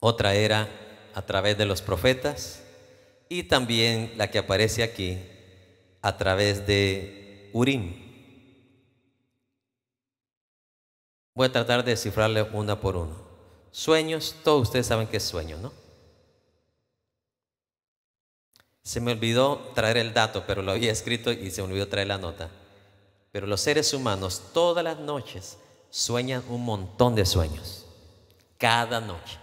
S1: otra era a través de los profetas y también la que aparece aquí a través de Urim. Voy a tratar de descifrarle una por uno. Sueños, todos ustedes saben qué es sueño, ¿no? Se me olvidó traer el dato, pero lo había escrito y se me olvidó traer la nota. Pero los seres humanos todas las noches sueñan un montón de sueños. Cada noche.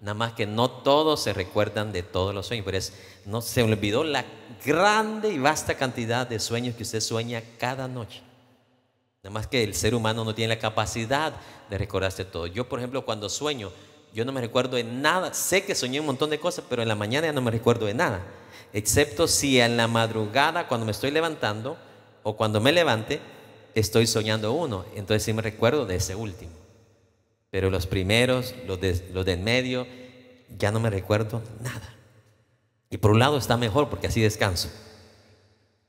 S1: Nada más que no todos se recuerdan de todos los sueños, pero no se me olvidó la grande y vasta cantidad de sueños que usted sueña cada noche. Nada más que el ser humano no tiene la capacidad de recordarse todo. Yo, por ejemplo, cuando sueño, yo no me recuerdo de nada. Sé que soñé un montón de cosas, pero en la mañana ya no me recuerdo de nada. Excepto si en la madrugada, cuando me estoy levantando o cuando me levante, estoy soñando uno. Entonces sí me recuerdo de ese último. Pero los primeros, los de, los de en medio, ya no me recuerdo nada. Y por un lado está mejor porque así descanso.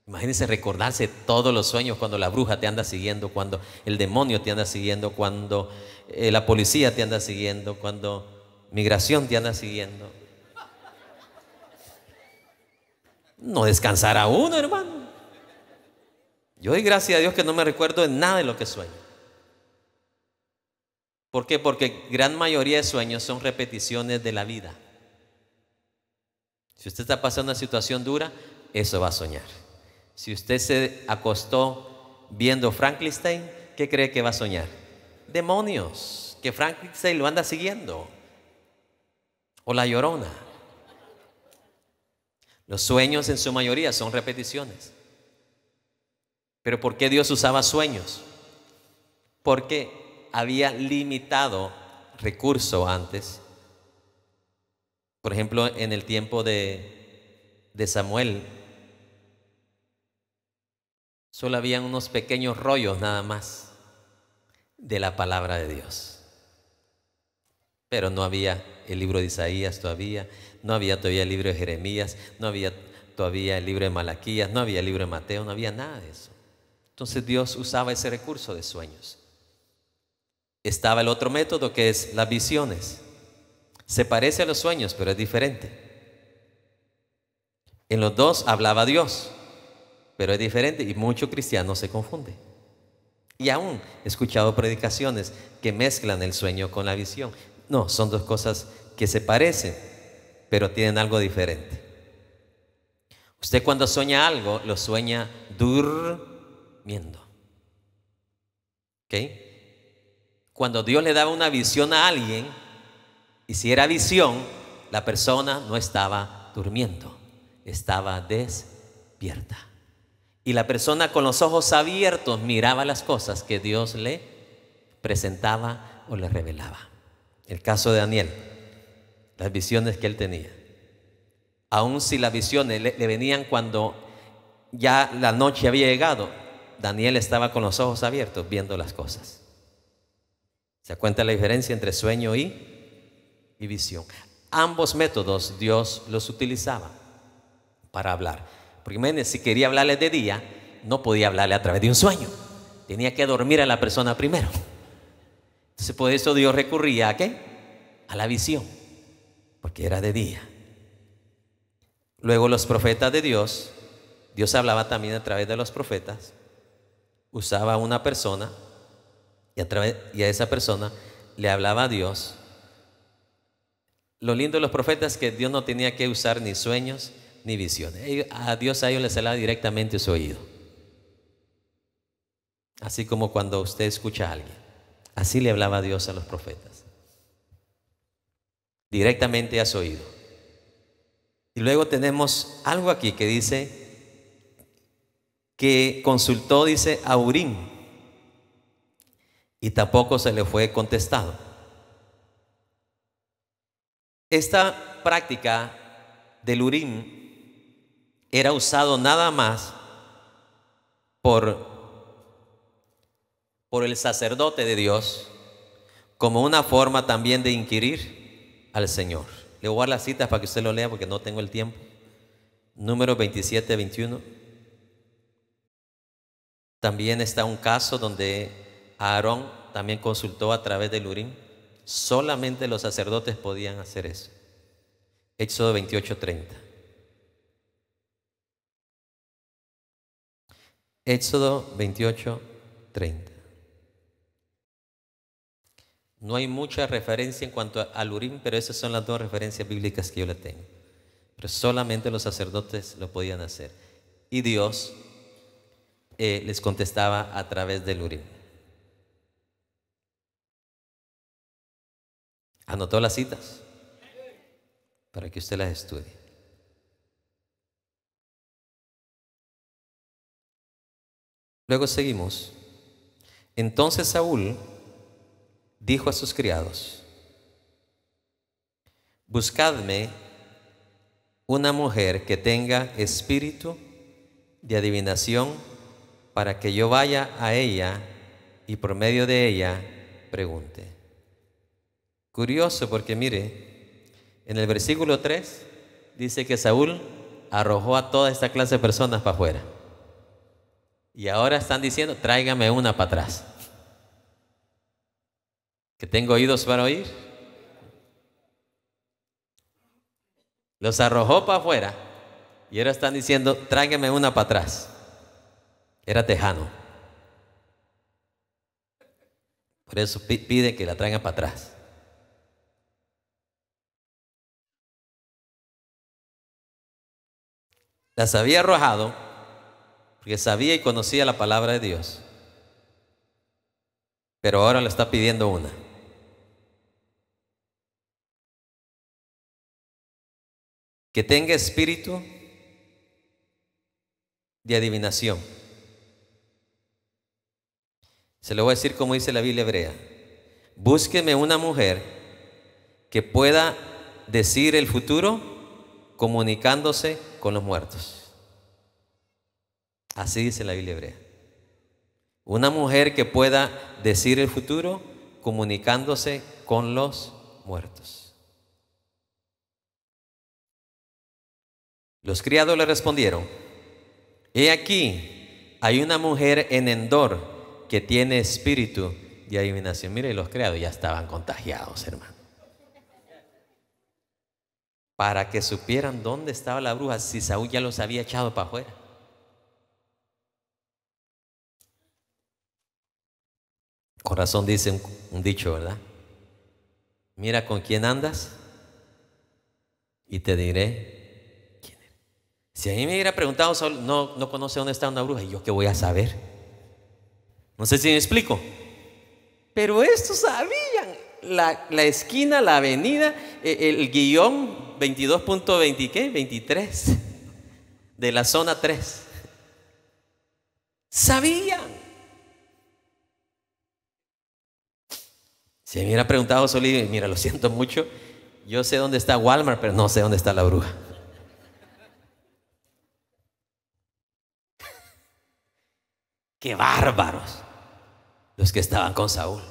S1: Imagínense recordarse todos los sueños cuando la bruja te anda siguiendo, cuando el demonio te anda siguiendo, cuando eh, la policía te anda siguiendo, cuando migración te anda siguiendo. No descansará uno, hermano. Yo doy gracias a Dios que no me recuerdo de nada de lo que sueño. ¿Por qué? Porque gran mayoría de sueños son repeticiones de la vida. Si usted está pasando una situación dura, eso va a soñar. Si usted se acostó viendo Frankenstein, ¿qué cree que va a soñar? Demonios, que Frankenstein lo anda siguiendo. O la llorona. Los sueños en su mayoría son repeticiones. Pero ¿por qué Dios usaba sueños? Porque había limitado recurso antes. Por ejemplo, en el tiempo de, de Samuel, Solo habían unos pequeños rollos nada más de la palabra de Dios. Pero no había el libro de Isaías todavía, no había todavía el libro de Jeremías, no había todavía el libro de Malaquías, no había el libro de Mateo, no había nada de eso. Entonces Dios usaba ese recurso de sueños. Estaba el otro método que es las visiones. Se parece a los sueños, pero es diferente. En los dos hablaba Dios pero es diferente y mucho cristiano se confunde Y aún he escuchado predicaciones que mezclan el sueño con la visión. No, son dos cosas que se parecen, pero tienen algo diferente. Usted cuando sueña algo, lo sueña durmiendo. ¿Ok? Cuando Dios le daba una visión a alguien, y si era visión, la persona no estaba durmiendo, estaba despierta. Y la persona con los ojos abiertos miraba las cosas que Dios le presentaba o le revelaba. El caso de Daniel, las visiones que él tenía. Aun si las visiones le, venían cuando ya la noche había llegado, Daniel estaba con los ojos abiertos viendo las cosas. ¿Se cuenta la diferencia entre sueño y, y visión? Ambos métodos Dios los utilizaba para hablar. Porque si quería hablarle de día, no podía hablarle a través de un sueño. Tenía que dormir a la persona primero. Entonces por eso Dios recurría a qué? A la visión, porque era de día. Luego los profetas de Dios, Dios hablaba también a través de los profetas, usaba a una persona y a, través, y a esa persona le hablaba a Dios. Lo lindo de los profetas es que Dios no tenía que usar ni sueños, ni visiones. A Dios a ellos les habla directamente su oído. Así como cuando usted escucha a alguien. Así le hablaba Dios a los profetas. Directamente a su oído. Y luego tenemos algo aquí que dice que consultó, dice, a Urim. Y tampoco se le fue contestado. Esta práctica del Urim era usado nada más por, por el sacerdote de Dios como una forma también de inquirir al Señor. Le voy a dar las citas para que usted lo lea porque no tengo el tiempo. Número 27, 21. También está un caso donde Aarón también consultó a través del Urim. Solamente los sacerdotes podían hacer eso. Éxodo 28, 30. Éxodo 28, 30. No hay mucha referencia en cuanto al urín, pero esas son las dos referencias bíblicas que yo le tengo. Pero solamente los sacerdotes lo podían hacer. Y Dios eh, les contestaba a través del urín. Anotó las citas
S2: para que usted las estudie. Luego seguimos.
S1: Entonces Saúl dijo a sus criados, buscadme una mujer que tenga espíritu de adivinación para que yo vaya a ella y por medio de ella pregunte. Curioso porque mire, en el versículo 3 dice que Saúl arrojó a toda esta clase de personas para afuera. Y ahora están diciendo, tráigame una para atrás. Que tengo oídos para oír. Los arrojó para afuera. Y ahora están diciendo, tráigame una para atrás. Era tejano. Por eso pide que la traigan para atrás. Las había arrojado que sabía y conocía la palabra de Dios, pero ahora le está pidiendo una. Que tenga
S2: espíritu
S1: de adivinación. Se lo voy a decir como dice la Biblia hebrea. Búsqueme una mujer que pueda decir el futuro comunicándose con los muertos. Así dice la Biblia hebrea. Una mujer que pueda decir el futuro comunicándose con los muertos. Los criados le respondieron, he aquí, hay una mujer en Endor que tiene espíritu de adivinación. y los criados ya estaban contagiados, hermano. Para que supieran dónde estaba la bruja, si Saúl ya los había echado para afuera. corazón dice un, dicho, ¿verdad? Mira con quién andas y te diré quién eres. Si a mí me hubiera preguntado, no, no conoce dónde está una bruja, ¿y yo qué voy a saber? No sé si me explico. Pero estos sabían la, esquina, la avenida, el, el guión 22.20, 23 de la zona 3. Sabían. Si me hubiera preguntado Soli, mira, lo siento mucho, yo sé dónde está Walmart, pero no sé dónde está la bruja. Qué bárbaros los que estaban con Saúl.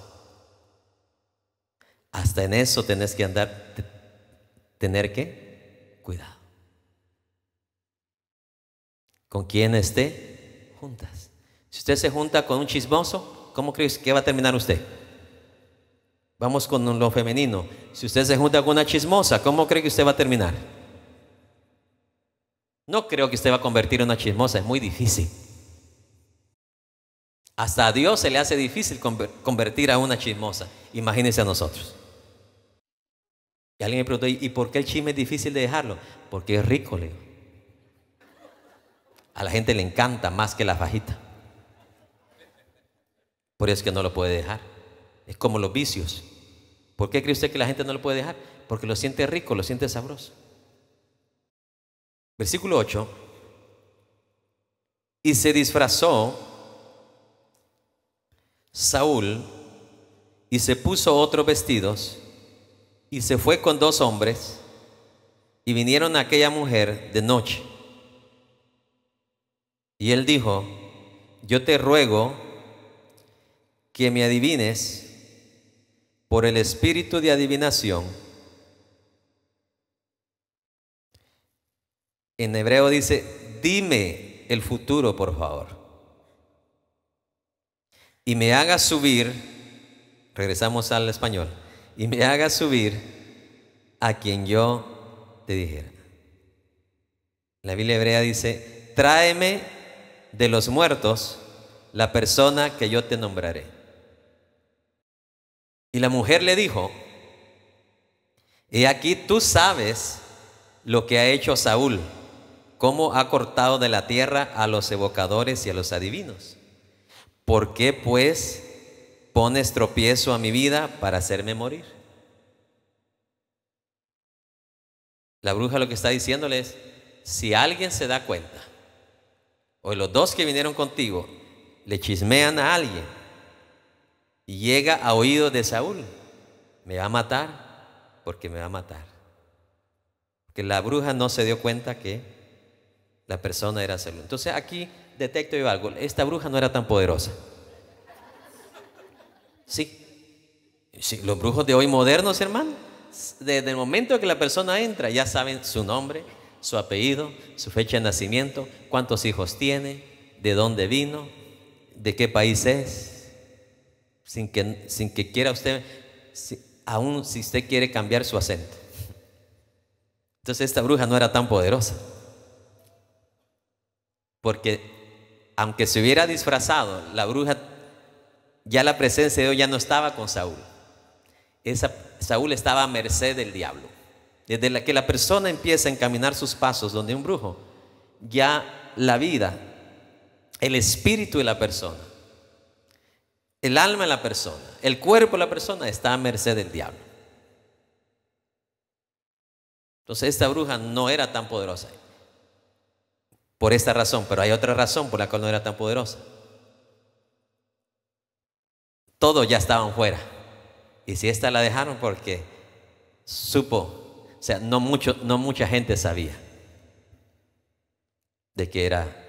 S1: Hasta en eso tenés que andar, tener que cuidado. Con quien esté juntas. Si usted se junta con un chismoso, ¿cómo crees que va a terminar usted? Vamos con lo femenino. Si usted se junta con una chismosa, ¿cómo cree que usted va a terminar? No creo que usted va a convertir a una chismosa, es muy difícil. Hasta a Dios se le hace difícil convertir a una chismosa. Imagínense a nosotros. Y alguien me preguntó, ¿y por qué el chisme es difícil de dejarlo? Porque es rico, le digo. A la gente le encanta más que la fajita. Por eso es que no lo puede dejar. Es como los vicios. ¿Por qué cree usted que la gente no lo puede dejar? Porque lo siente rico, lo siente sabroso. Versículo 8. Y se disfrazó Saúl y se puso otros vestidos y se fue con dos hombres y vinieron a aquella mujer de noche. Y él dijo, yo te ruego que me adivines por el espíritu de adivinación. En hebreo dice, dime el futuro, por favor. Y me haga subir, regresamos al español, y me haga subir a quien yo te dijera. La Biblia hebrea dice, tráeme de los muertos la persona que yo te nombraré. Y la mujer le dijo, he aquí tú sabes lo que ha hecho Saúl, cómo ha cortado de la tierra a los evocadores y a los adivinos. ¿Por qué pues pones tropiezo a mi vida para hacerme morir? La bruja lo que está diciéndole es, si alguien se da cuenta, o los dos que vinieron contigo le chismean a alguien, y llega a oídos de Saúl, me va a matar porque me va a matar. Porque la bruja no se dio cuenta que la persona era Saúl. Entonces aquí detecto y algo, esta bruja no era tan poderosa. Sí, sí los brujos de hoy modernos, hermano, desde el momento que la persona entra ya saben su nombre, su apellido, su fecha de nacimiento, cuántos hijos tiene, de dónde vino, de qué país es sin que, sin que quiera usted, aún si usted quiere cambiar su acento. Entonces esta bruja no era tan poderosa. Porque aunque se hubiera disfrazado, la bruja, ya la presencia de Dios ya no estaba con Saúl. Esa, Saúl estaba a merced del diablo. Desde la que la persona empieza a encaminar sus pasos donde un brujo, ya la vida, el espíritu de la persona el alma de la persona, el cuerpo de la persona está a merced del diablo. Entonces esta bruja no era tan poderosa. Por esta razón, pero hay otra razón por la cual no era tan poderosa. Todos ya estaban fuera. Y si esta la dejaron porque supo, o sea, no, mucho, no mucha gente sabía de que era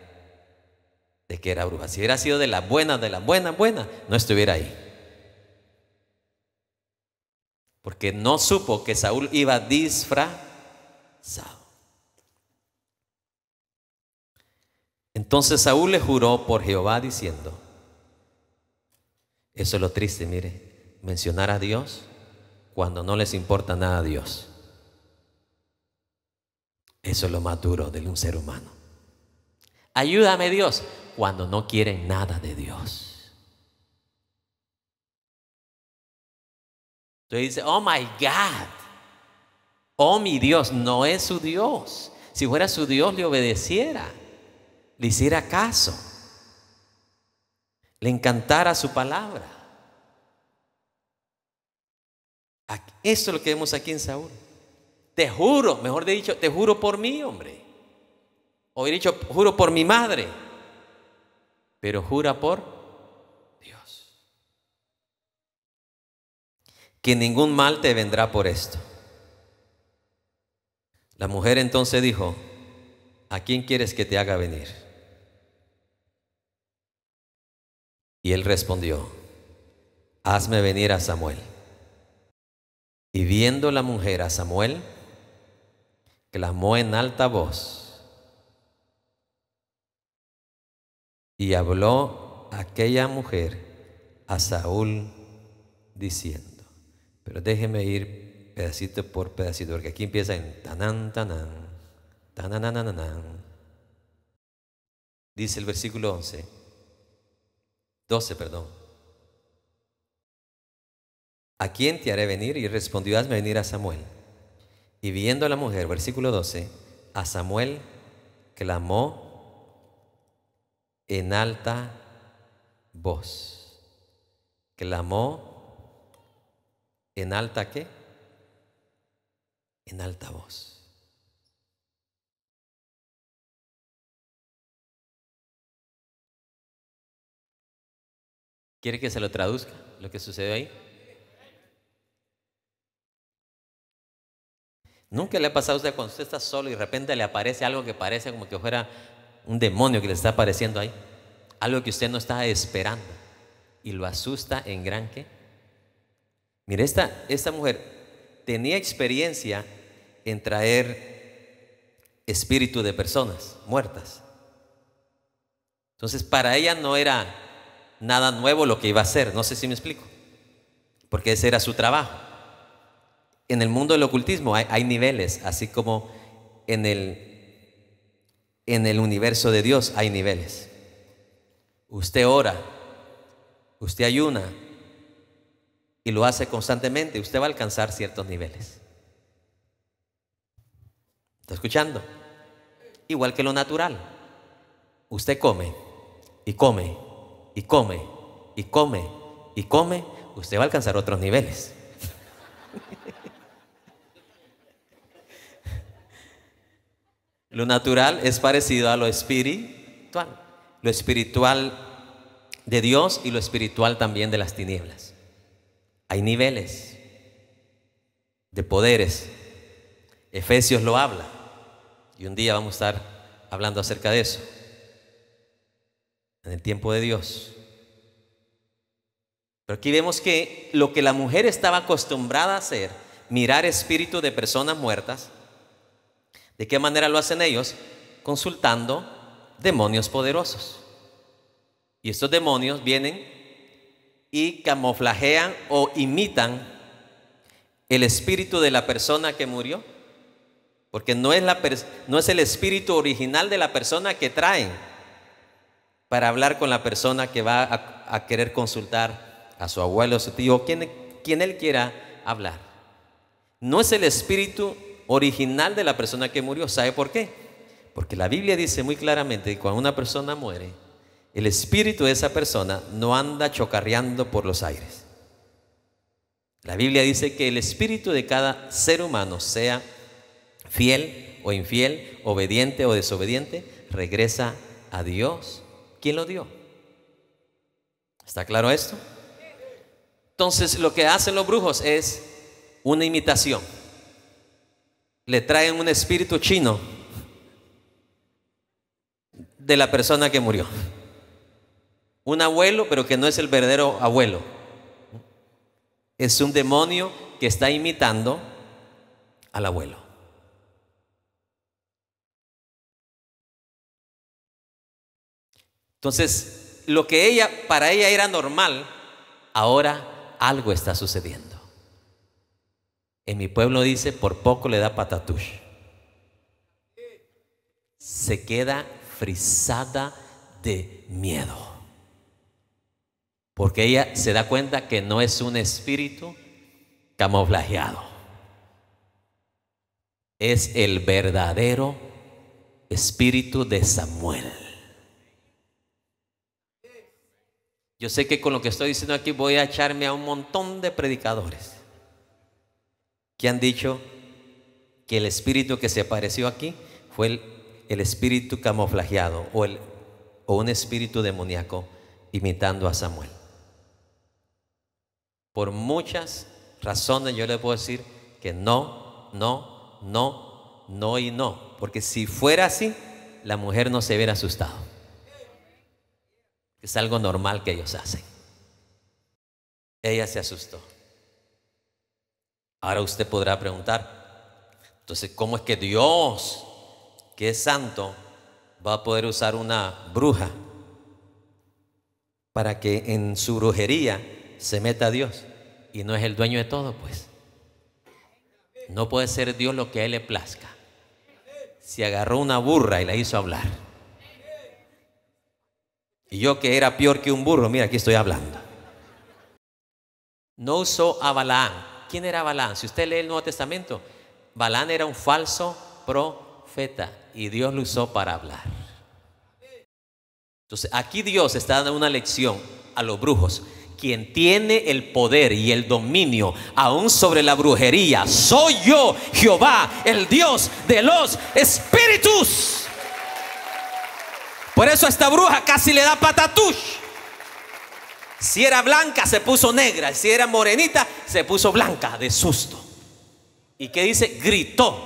S1: de que era bruja. Si hubiera sido de las buenas, de las buenas, buenas, no estuviera ahí. Porque no supo que Saúl iba disfrazado. Entonces Saúl le juró por Jehová diciendo, eso es lo triste, mire, mencionar a Dios cuando no les importa nada a Dios. Eso es lo más duro de un ser humano. Ayúdame Dios cuando no quieren nada de Dios. Entonces dice, oh my God, oh mi Dios, no es su Dios. Si fuera su Dios le obedeciera, le hiciera caso, le encantara su palabra. eso es lo que vemos aquí en Saúl. Te juro, mejor dicho, te juro por mí, hombre. O he dicho, juro por mi madre pero jura por Dios. Que ningún mal te vendrá por esto. La mujer entonces dijo, ¿a quién quieres que te haga venir? Y él respondió, hazme venir a Samuel. Y viendo la mujer a Samuel, clamó en alta voz, Y habló aquella mujer a Saúl diciendo, pero déjeme ir pedacito por pedacito, porque aquí empieza en tanan tanan tanán. Dice el versículo 11, 12, perdón. ¿A quién te haré venir? Y respondió, hazme venir a Samuel. Y viendo a la mujer, versículo 12, a Samuel clamó en alta voz. Clamó en alta qué? En alta voz.
S2: ¿Quiere que se lo traduzca
S1: lo que sucedió ahí? Nunca le ha pasado a usted cuando usted está solo y de repente le aparece algo que parece como que fuera un demonio que le está apareciendo ahí, algo que usted no está esperando y lo asusta en gran que. Mire, esta, esta mujer tenía experiencia en traer espíritu de personas muertas. Entonces, para ella no era nada nuevo lo que iba a hacer, no sé si me explico, porque ese era su trabajo. En el mundo del ocultismo hay niveles, así como en el en el universo de Dios hay niveles. Usted ora, usted ayuna y lo hace constantemente, usted va a alcanzar ciertos niveles. ¿Está escuchando? Igual que lo natural. Usted come y come y come y come y come, usted va a alcanzar otros niveles. Lo natural es parecido a lo espiritual. Lo espiritual de Dios y lo espiritual también de las tinieblas. Hay niveles de poderes. Efesios lo habla. Y un día vamos a estar hablando acerca de eso. En el tiempo de Dios. Pero aquí vemos que lo que la mujer estaba acostumbrada a hacer, mirar espíritu de personas muertas, ¿De qué manera lo hacen ellos? Consultando demonios poderosos. Y estos demonios vienen y camuflajean o imitan el espíritu de la persona que murió. Porque no es, la no es el espíritu original de la persona que traen para hablar con la persona que va a, querer consultar a su abuelo, a su tío, quien, quien él quiera hablar. No es el espíritu original de la persona que murió. ¿Sabe por qué? Porque la Biblia dice muy claramente que cuando una persona muere, el espíritu de esa persona no anda chocarreando por los aires. La Biblia dice que el espíritu de cada ser humano, sea fiel o infiel, obediente o desobediente, regresa a Dios. ¿Quién lo dio? ¿Está claro esto? Entonces lo que hacen los brujos es una imitación le traen un espíritu chino de la persona que murió. Un abuelo, pero que no es el verdadero abuelo. Es un demonio que está imitando al abuelo. Entonces, lo que ella para ella era normal, ahora algo está sucediendo. En mi pueblo dice, por poco le da patatush. Se queda frisada de miedo. Porque ella se da cuenta que no es un espíritu camuflajeado. Es el verdadero espíritu de Samuel. Yo sé que con lo que estoy diciendo aquí voy a echarme a un montón de predicadores que han dicho que el espíritu que se apareció aquí fue el, espíritu camuflajeado o, un espíritu demoníaco imitando a Samuel. Por muchas razones yo le puedo decir que no, no, no, no y no. Porque si fuera así, la mujer no se hubiera asustado. Es algo normal que ellos hacen. Ella se asustó. Ahora usted podrá preguntar, entonces, ¿cómo es que Dios, que es santo, va a poder usar una bruja para que en su brujería se meta a Dios? Y no es el dueño de todo, pues. No puede ser Dios lo que a Él le plazca. Si agarró una burra y la hizo hablar. Y yo que era peor que un burro, mira, aquí estoy hablando. No usó a ¿Quién era Balán? Si usted lee el Nuevo Testamento, Balán era un falso profeta y Dios lo usó para hablar. Entonces, aquí Dios está dando una lección a los brujos. Quien tiene el poder y el dominio aún sobre la brujería, soy yo, Jehová, el Dios de los espíritus. Por eso a esta bruja casi le da patatush. Si era blanca, se puso negra. Si era morenita, se puso blanca de susto. ¿Y qué dice? Gritó.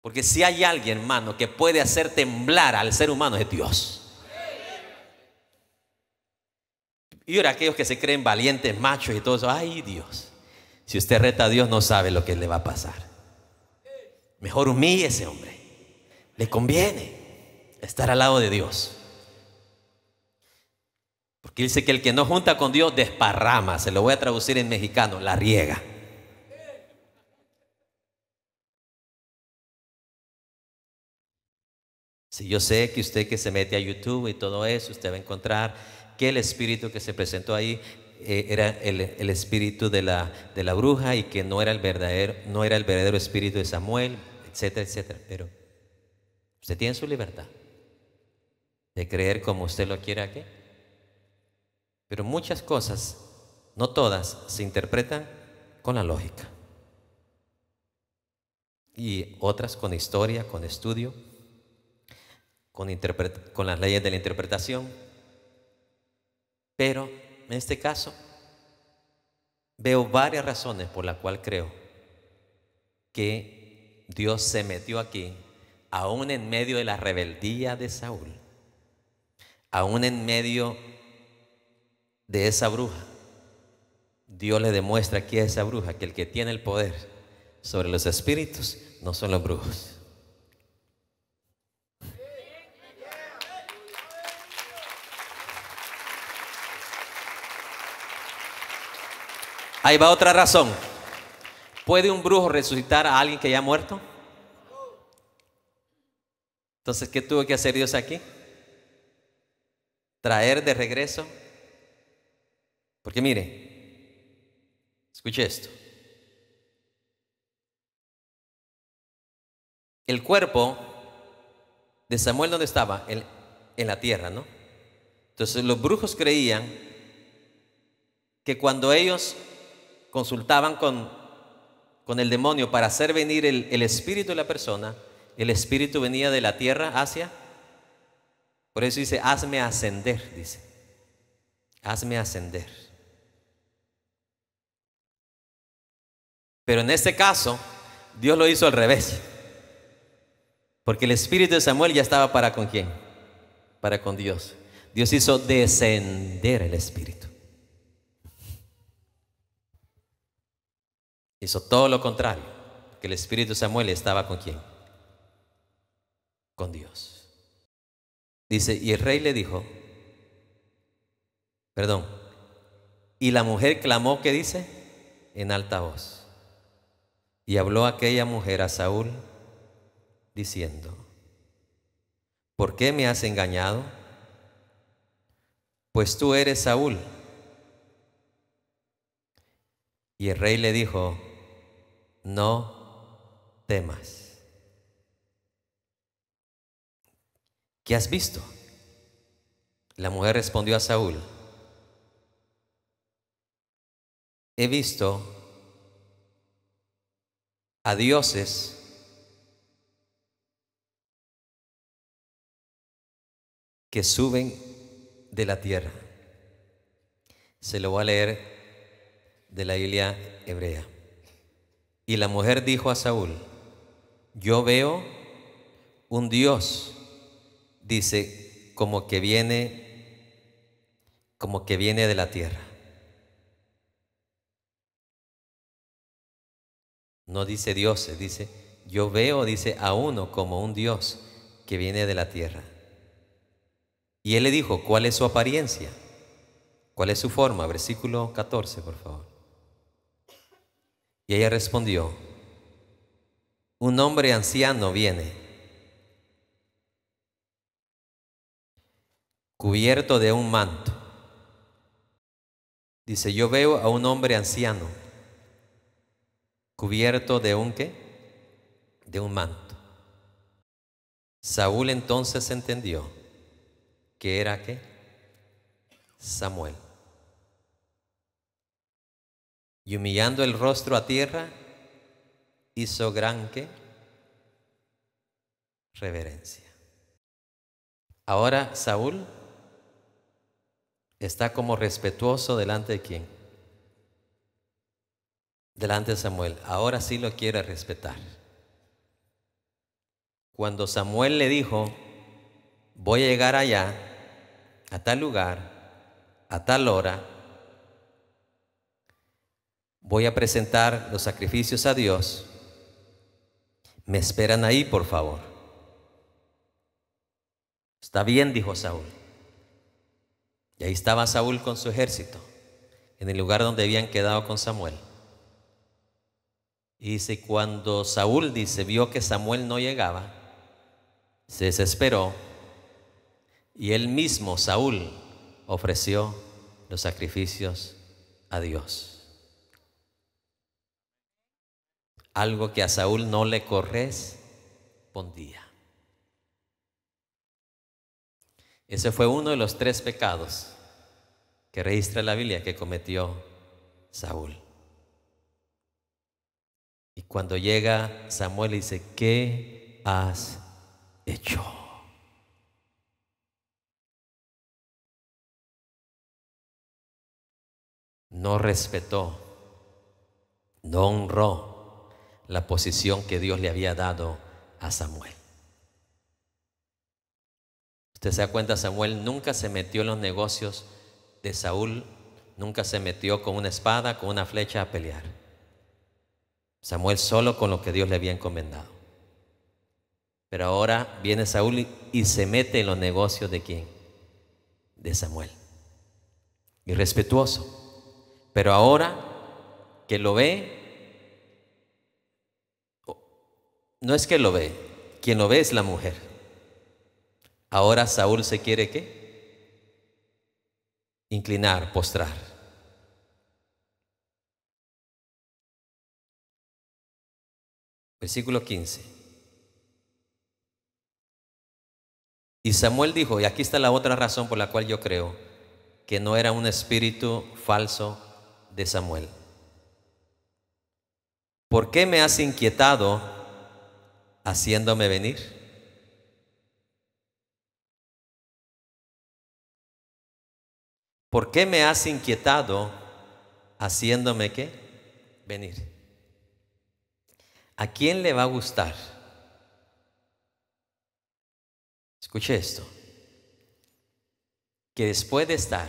S1: Porque si hay alguien, hermano, que puede hacer temblar al ser humano es Dios. Y ahora aquellos que se creen valientes, machos y todo eso, ay Dios, si usted reta a Dios no sabe lo que le va a pasar. Mejor humille ese hombre. Le conviene estar al lado de Dios. Porque dice que el que no junta con Dios desparrama, se lo voy a traducir en mexicano, la riega. Si yo sé que usted que se mete a YouTube y todo eso, usted va a encontrar que el espíritu que se presentó ahí eh, era el, espíritu de la, bruja y que no era el verdadero, no era el verdadero espíritu de Samuel, etcétera, etcétera. Pero usted tiene su libertad de creer como usted lo quiera aquí pero muchas cosas, no todas, se interpretan con la lógica. Y otras con historia, con estudio, con, con las leyes de la interpretación. Pero en este caso, veo varias razones por las cuales creo que Dios se metió aquí, aún en medio de la rebeldía de Saúl, aún en medio de esa bruja, Dios le demuestra aquí a esa bruja que el que tiene el poder sobre los espíritus no son los brujos. Ahí va otra razón. ¿Puede un brujo resucitar a alguien que ya ha muerto? Entonces, ¿qué tuvo que hacer Dios aquí? Traer de regreso porque mire, escuche esto. El cuerpo de Samuel, ¿dónde estaba? En, la tierra, ¿no? Entonces los brujos creían que cuando ellos consultaban con, con el demonio para hacer venir el, el espíritu de la persona, el espíritu venía de la tierra hacia... Por eso dice, hazme ascender, dice. Hazme ascender. Pero en este caso, Dios lo hizo al revés. Porque el espíritu de Samuel ya estaba para con quién? Para con Dios. Dios hizo descender el espíritu. Hizo todo lo contrario. Que el espíritu de Samuel estaba con quién? Con Dios. Dice, y el rey le dijo, perdón, y la mujer clamó, ¿qué dice? En alta voz. Y habló aquella mujer a Saúl diciendo, ¿por qué me has engañado? Pues tú eres Saúl. Y el rey le dijo, no temas. ¿Qué has visto? La mujer respondió a Saúl, he visto a dioses que suben de la tierra. Se lo voy a leer de la Biblia hebrea. Y la mujer dijo a Saúl, yo veo un Dios, dice, como que viene, como que viene de la tierra. No dice dioses, dice, yo veo, dice, a uno como un Dios que viene de la tierra. Y él le dijo, ¿cuál es su apariencia? ¿Cuál es su forma? Versículo 14, por favor. Y ella respondió, un hombre anciano viene, cubierto de un manto. Dice, yo veo a un hombre anciano cubierto de un qué? De un manto. Saúl entonces entendió que era qué? Samuel. Y humillando el rostro a tierra, hizo gran qué? Reverencia. Ahora Saúl está como respetuoso delante de quien? delante de Samuel, ahora sí lo quiere respetar. Cuando Samuel le dijo, voy a llegar allá, a tal lugar, a tal hora, voy a presentar los sacrificios a Dios, me esperan ahí, por favor. Está bien, dijo Saúl. Y ahí estaba Saúl con su ejército, en el lugar donde habían quedado con Samuel. Y dice, cuando Saúl dice, vio que Samuel no llegaba, se desesperó y él mismo, Saúl, ofreció los sacrificios a Dios. Algo que a Saúl no le correspondía. Ese fue uno de los tres pecados que registra la Biblia que cometió Saúl. Y cuando llega Samuel dice, ¿qué has hecho? No respetó, no honró la posición que Dios le había dado a Samuel. Usted se da cuenta, Samuel nunca se metió en los negocios de Saúl, nunca se metió con una espada, con una flecha a pelear. Samuel solo con lo que Dios le había encomendado. Pero ahora viene Saúl y se mete en los negocios de quién? De Samuel. Irrespetuoso. Pero ahora que lo ve, no es que lo ve, quien lo ve es la mujer. Ahora Saúl se quiere qué? Inclinar, postrar.
S2: Versículo 15.
S1: Y Samuel dijo, y aquí está la otra razón por la cual yo creo que no era un espíritu falso de Samuel. ¿Por qué me has inquietado haciéndome venir? ¿Por qué me has inquietado haciéndome qué? Venir. ¿A quién le va a gustar? Escuche esto. Que después de estar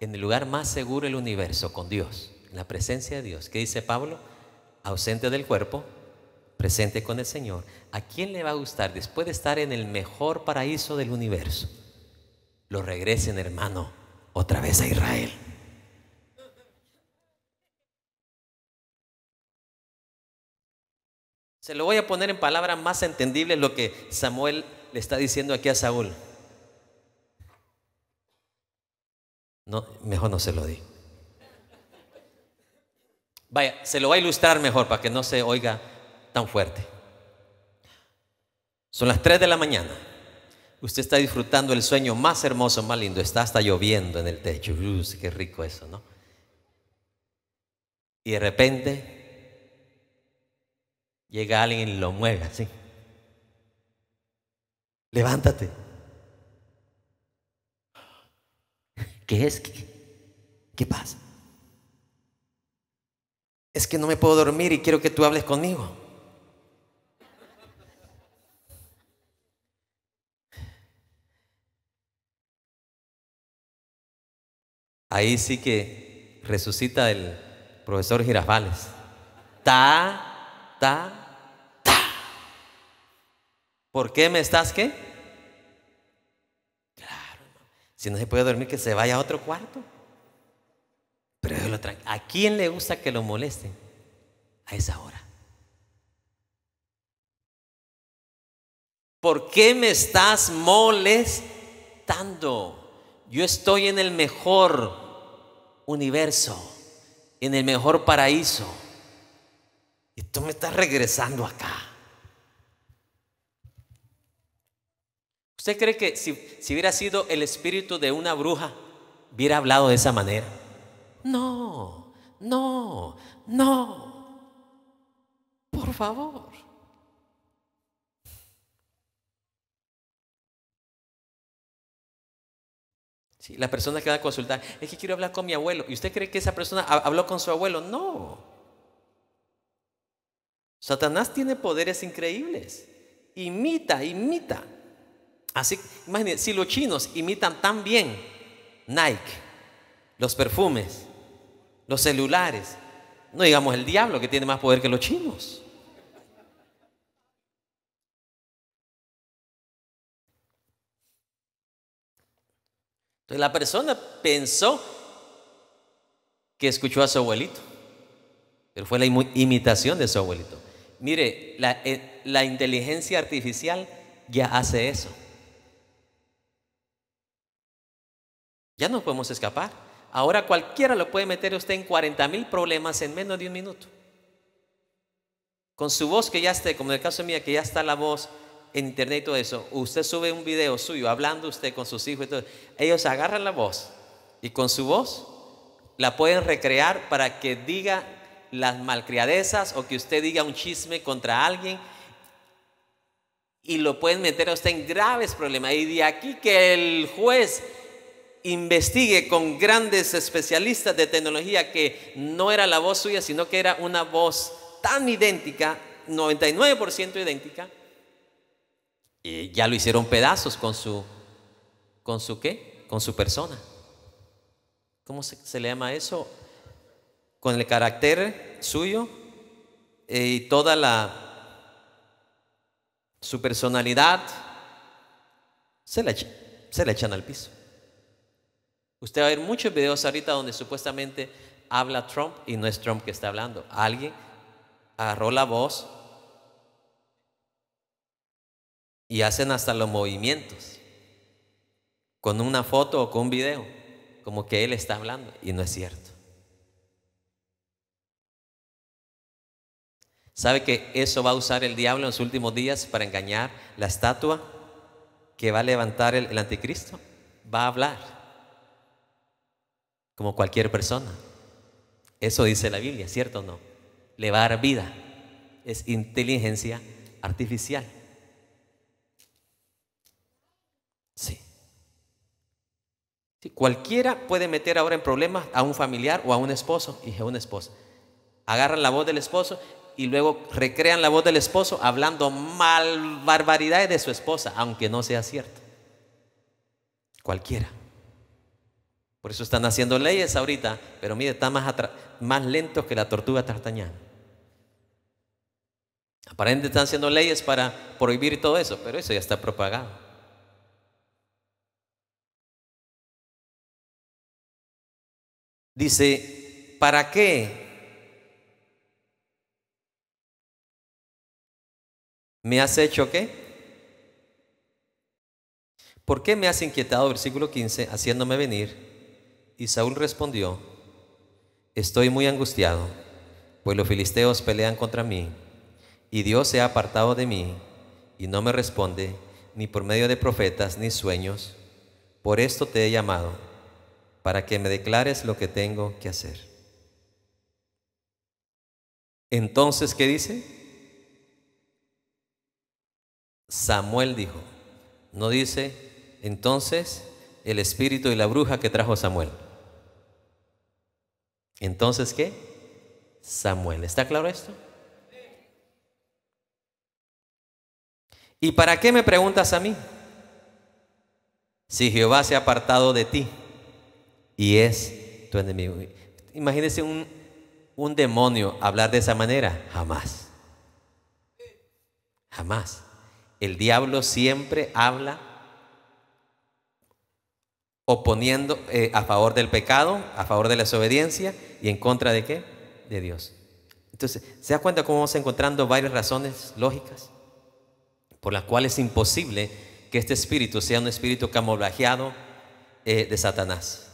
S1: en el lugar más seguro del universo con Dios, en la presencia de Dios, ¿qué dice Pablo? Ausente del cuerpo, presente con el Señor. ¿A quién le va a gustar después de estar en el mejor paraíso del universo? Lo regresen, hermano, otra vez a Israel. Se lo voy a poner en palabras más entendibles lo que Samuel le está diciendo aquí a Saúl. No, mejor no se lo di. Vaya, se lo va a ilustrar mejor para que no se oiga tan fuerte. Son las 3 de la mañana. Usted está disfrutando el sueño más hermoso, más lindo. Está hasta lloviendo en el techo. ¡Uy, qué rico eso, ¿no? Y de repente Llega alguien y lo mueve así. Levántate. ¿Qué es? ¿Qué, ¿Qué pasa? Es que no me puedo dormir y quiero que tú hables conmigo. Ahí sí que resucita el profesor Girafales. Ta, ta, ¿Por qué me estás qué? Claro, si no se puede dormir, que se vaya a otro cuarto. Pero ¿A quién le gusta que lo molesten? A esa hora. ¿Por qué me estás molestando? Yo estoy en el mejor universo, en el mejor paraíso. Y tú me estás regresando acá. ¿Usted cree que si, hubiera sido el espíritu de una bruja, hubiera hablado de esa manera? No, no, no. Por favor. Sí, la persona que va a consultar, es que quiero hablar con mi abuelo. ¿Y usted cree que esa persona habló con su abuelo? No. Satanás tiene poderes increíbles. Imita, imita. Así, imagínense, si los chinos imitan tan bien Nike, los perfumes, los celulares, no digamos el diablo que tiene más poder que los chinos. Entonces la persona pensó que escuchó a su abuelito, pero fue la imitación de su abuelito. Mire, la, eh, la inteligencia artificial ya hace eso. Ya no podemos escapar. Ahora cualquiera lo puede meter usted en 40 mil problemas en menos de un minuto. Con su voz que ya esté, como en el caso mío, que ya está la voz en internet y todo eso, usted sube un video suyo hablando usted con sus hijos y ellos agarran la voz y con su voz la pueden recrear para que diga las malcriadezas o que usted diga un chisme contra alguien y lo pueden meter a usted en graves problemas. Y de aquí que el juez investigue con grandes especialistas de tecnología que no era la voz suya, sino que era una voz tan idéntica, 99% idéntica, y ya lo hicieron pedazos con su, ¿con su qué? Con su persona. ¿Cómo se, le llama eso? Con el carácter suyo eh, y toda la, su personalidad, se le se la echan al piso. Usted va a ver muchos videos ahorita donde supuestamente habla Trump y no es Trump que está hablando. Alguien agarró la voz y hacen hasta los movimientos con una foto o con un video, como que él está hablando y no es cierto. ¿Sabe que eso va a usar el diablo en los últimos días para engañar la estatua que va a levantar el anticristo? Va a hablar como cualquier persona. Eso dice la Biblia, ¿cierto o no? Le va a dar vida. Es inteligencia artificial. Sí. Cualquiera puede meter ahora en problemas a un familiar o a un esposo y a una esposa. Agarran la voz del esposo y luego recrean la voz del esposo hablando mal barbaridades de su esposa, aunque no sea cierto. Cualquiera. Por eso están haciendo leyes ahorita, pero mire, está más, más lentos que la tortuga tartañana. Aparentemente están haciendo leyes para prohibir todo eso, pero eso ya está propagado.
S2: Dice, ¿para qué
S1: me has hecho qué? ¿Por qué me has inquietado, versículo 15, haciéndome venir? Y Saúl respondió, estoy muy angustiado, pues los filisteos pelean contra mí, y Dios se ha apartado de mí, y no me responde, ni por medio de profetas, ni sueños. Por esto te he llamado, para que me declares lo que tengo que hacer. Entonces, ¿qué dice? Samuel dijo, no dice, entonces el espíritu y la bruja que trajo Samuel. Entonces, ¿qué? Samuel. ¿Está claro esto? ¿Y para qué me preguntas a mí? Si Jehová se ha apartado de ti y es tu enemigo. Imagínese un, un demonio hablar de esa manera. Jamás. Jamás. El diablo siempre habla oponiendo eh, a favor del pecado, a favor de la desobediencia y en contra de qué? De Dios. Entonces, ¿se da cuenta cómo vamos encontrando varias razones lógicas por las cuales es imposible que este espíritu sea un espíritu camuflajeado eh, de Satanás?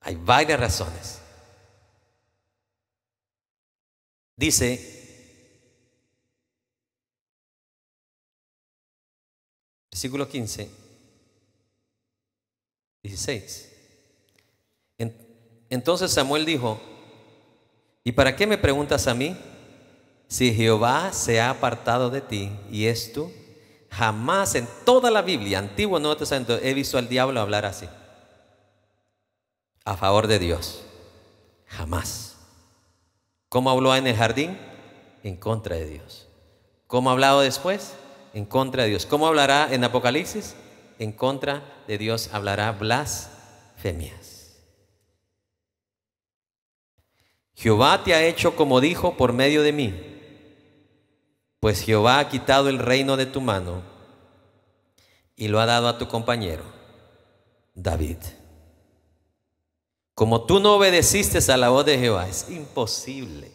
S1: Hay varias razones. Dice versículo 15, 16. Entonces Samuel dijo, ¿y para qué me preguntas a mí? Si Jehová se ha apartado de ti y es tú jamás en toda la Biblia, Antiguo Nuevo Testamento, he visto al diablo hablar así. A favor de Dios. Jamás. ¿Cómo habló en el jardín? En contra de Dios. ¿Cómo ha hablado después? En contra de Dios. ¿Cómo hablará en Apocalipsis? en contra de Dios hablará blasfemias. Jehová te ha hecho como dijo por medio de mí, pues Jehová ha quitado el reino de tu mano y lo ha dado a tu compañero, David. Como tú no obedeciste a la voz de Jehová, es imposible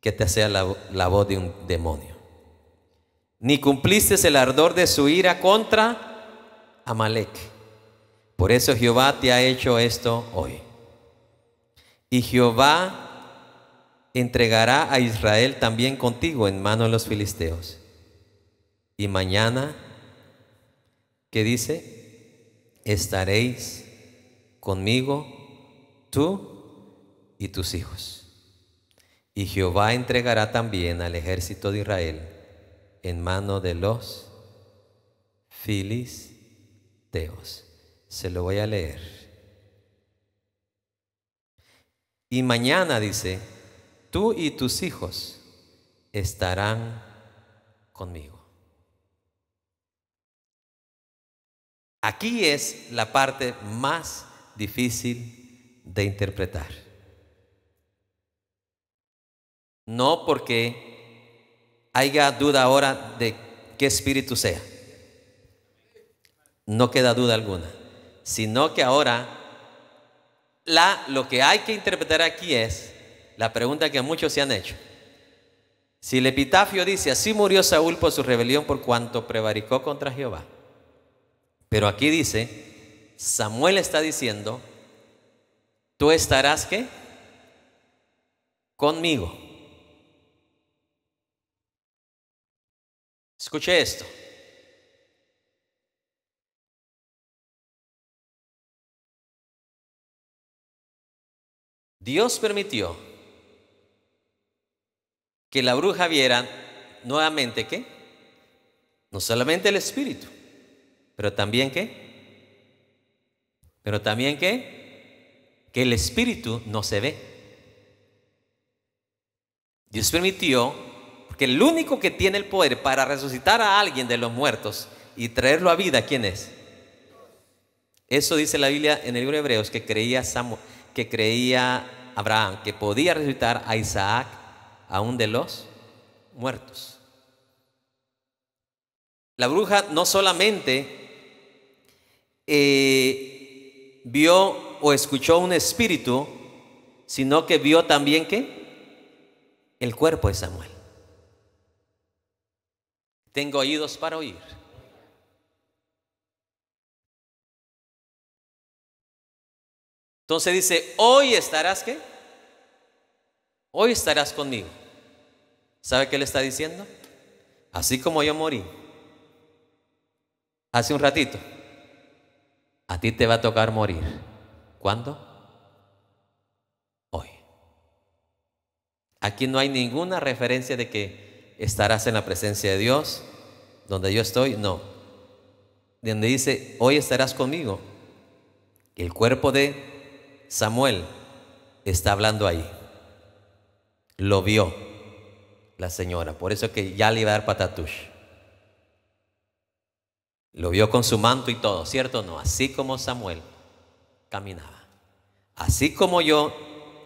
S1: que te sea la, voz de un demonio. Ni cumpliste el ardor de su ira contra Amalek. Por eso Jehová te ha hecho esto hoy. Y Jehová entregará a Israel también contigo en mano de los filisteos. Y mañana, que dice? Estaréis conmigo tú y tus hijos. Y Jehová entregará también al ejército de Israel en mano de los filisteos. Teos. Se lo voy a leer. Y mañana dice, tú y tus hijos estarán conmigo. Aquí es la parte más difícil de interpretar. No porque haya duda ahora de qué espíritu sea no queda duda alguna, sino que ahora la, lo que hay que interpretar aquí es la pregunta que muchos se han hecho. Si el epitafio dice, así murió Saúl por su rebelión por cuanto prevaricó contra Jehová, pero aquí dice, Samuel está diciendo, tú estarás qué? Conmigo. Escuche esto. Dios permitió que la bruja viera nuevamente qué? No solamente el espíritu, pero también qué? Pero también qué? Que el espíritu no se ve. Dios permitió, porque el único que tiene el poder para resucitar a alguien de los muertos y traerlo a vida, ¿quién es? Eso dice la Biblia en el libro de Hebreos que creía Samuel que creía Abraham, que podía resucitar a Isaac, aún de los muertos. La bruja no solamente eh, vio o escuchó un espíritu, sino que vio también que el cuerpo de Samuel. Tengo oídos para oír. Entonces dice, hoy estarás qué? Hoy estarás conmigo. ¿Sabe qué le está diciendo? Así como yo morí hace un ratito, a ti te va a tocar morir. ¿Cuándo? Hoy. Aquí no hay ninguna referencia de que estarás en la presencia de Dios, donde yo estoy, no. Donde dice, hoy estarás conmigo. El cuerpo de Samuel está hablando ahí. Lo vio la señora. Por eso que ya le iba a dar patatush. Lo vio con su manto y todo, ¿cierto? No, así como Samuel caminaba. Así como yo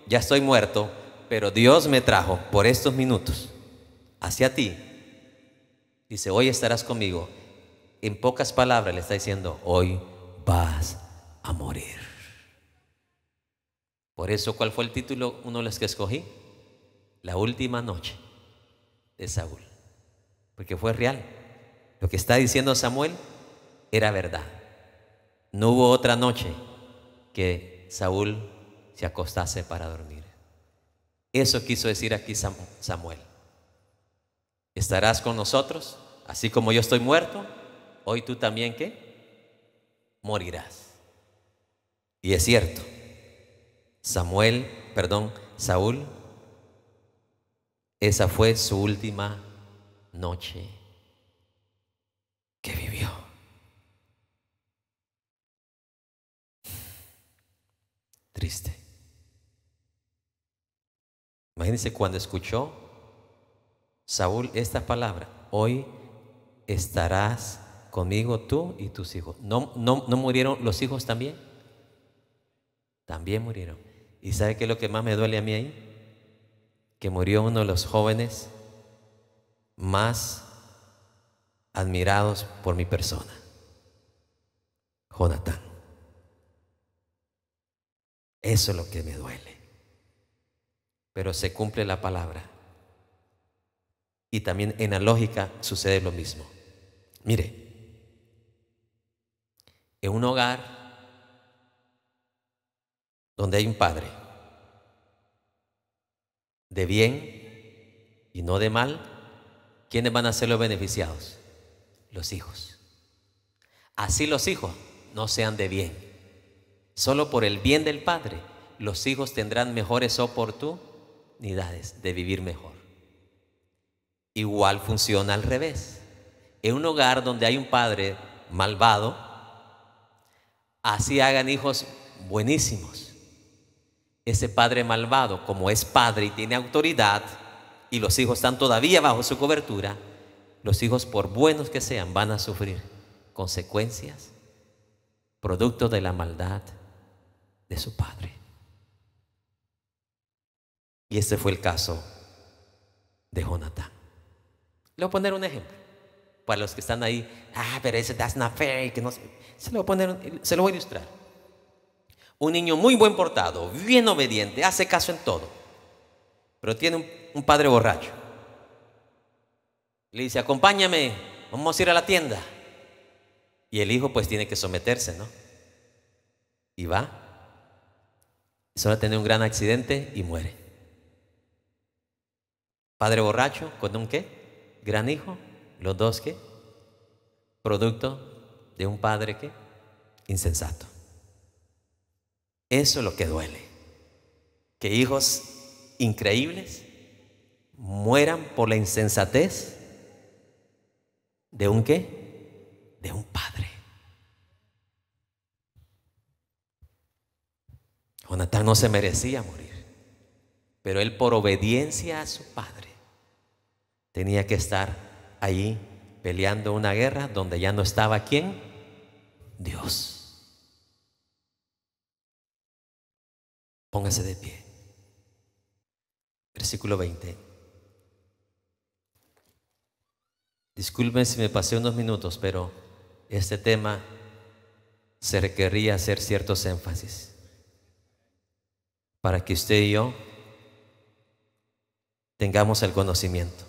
S1: ya estoy muerto, pero Dios me trajo por estos minutos hacia ti. Dice, hoy estarás conmigo. En pocas palabras le está diciendo, hoy vas a morir. Por eso, ¿cuál fue el título? Uno de los que escogí. La última noche de Saúl. Porque fue real. Lo que está diciendo Samuel era verdad. No hubo otra noche que Saúl se acostase para dormir. Eso quiso decir aquí Samuel. Estarás con nosotros, así como yo estoy muerto, hoy tú también qué? Morirás. Y es cierto. Samuel, perdón, Saúl, esa fue su última noche que vivió. Triste. Imagínense cuando escuchó Saúl esta palabra, hoy estarás conmigo tú y tus hijos. ¿No, no murieron los hijos también? También murieron. ¿Y sabe qué es lo que más me duele a mí ahí? Que murió uno de los jóvenes más admirados por mi persona, Jonathan. Eso es lo que me duele. Pero se cumple la palabra. Y también en la lógica sucede lo mismo. Mire, en un hogar donde hay un Padre de bien y no de mal, ¿quiénes van a ser los beneficiados? Los hijos. Así los hijos no sean de bien. Solo por el bien del Padre los hijos tendrán mejores oportunidades de vivir mejor. Igual funciona al revés. En un hogar donde hay un padre malvado, así hagan hijos buenísimos ese padre malvado, como es padre y tiene autoridad, y los hijos están todavía bajo su cobertura, los hijos, por buenos que sean, van a sufrir consecuencias, producto de la maldad de su padre. Y ese fue el caso de Jonatán. Le voy a poner un ejemplo. Para los que están ahí, ah, pero ese das not Que no se... poner, se lo voy a ilustrar. Un niño muy buen portado, bien obediente, hace caso en todo. Pero tiene un, padre borracho. Le dice, acompáñame, vamos a ir a la tienda. Y el hijo pues tiene que someterse, ¿no? Y va. Solo tiene un gran accidente y muere. Padre borracho, con un qué? Gran hijo, los dos qué? Producto de un padre qué? Insensato. Eso es lo que duele. Que hijos increíbles mueran por la insensatez de un qué? De un padre. Jonatán no se merecía morir, pero él por obediencia a su padre tenía que estar allí peleando una guerra donde ya no estaba quién? Dios. Póngase de pie. Versículo 20. Disculpen si me pasé unos minutos, pero este tema se requería hacer ciertos énfasis para que usted y yo tengamos el conocimiento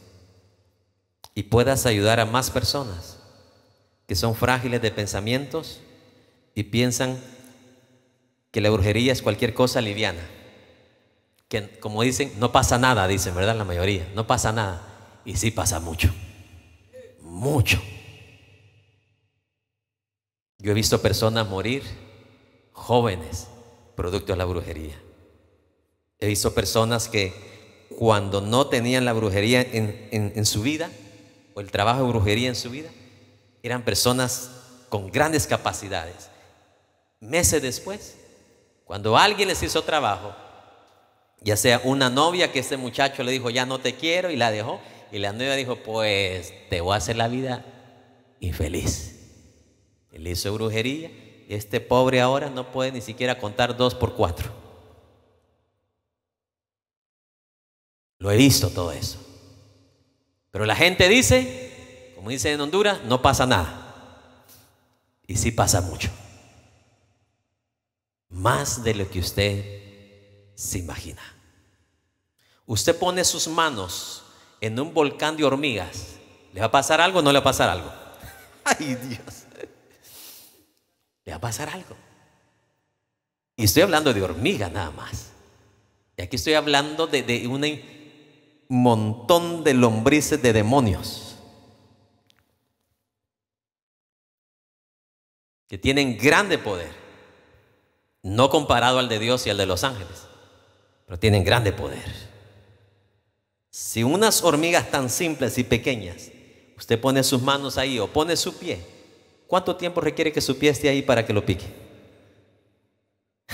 S1: y puedas ayudar a más personas que son frágiles de pensamientos y piensan que la brujería es cualquier cosa liviana. Que, como dicen, no pasa nada, dicen, ¿verdad? La mayoría, no pasa nada. Y sí pasa mucho. Mucho. Yo he visto personas morir, jóvenes, producto de la brujería. He visto personas que cuando no tenían la brujería en, en, su vida, o el trabajo de brujería en su vida, eran personas con grandes capacidades. Meses después, cuando alguien les hizo trabajo, ya sea una novia que ese muchacho le dijo, ya no te quiero, y la dejó, y la novia dijo, pues te voy a hacer la vida infeliz. Él hizo brujería, y este pobre ahora no puede ni siquiera contar dos por cuatro. Lo he visto todo eso. Pero la gente dice, como dice en Honduras, no pasa nada. Y sí pasa mucho más de lo que usted se imagina. Usted pone sus manos en un volcán de hormigas. ¿Le va a pasar algo o no le va a pasar algo? Ay Dios. Le va a pasar algo. Y estoy hablando de hormigas nada más. Y aquí estoy hablando de, de un montón de lombrices de demonios. que tienen grande poder. No comparado al de Dios y al de los ángeles, pero tienen grande poder. Si unas hormigas tan simples y pequeñas, usted pone sus manos ahí o pone su pie, ¿cuánto tiempo requiere que su pie esté ahí para que lo pique?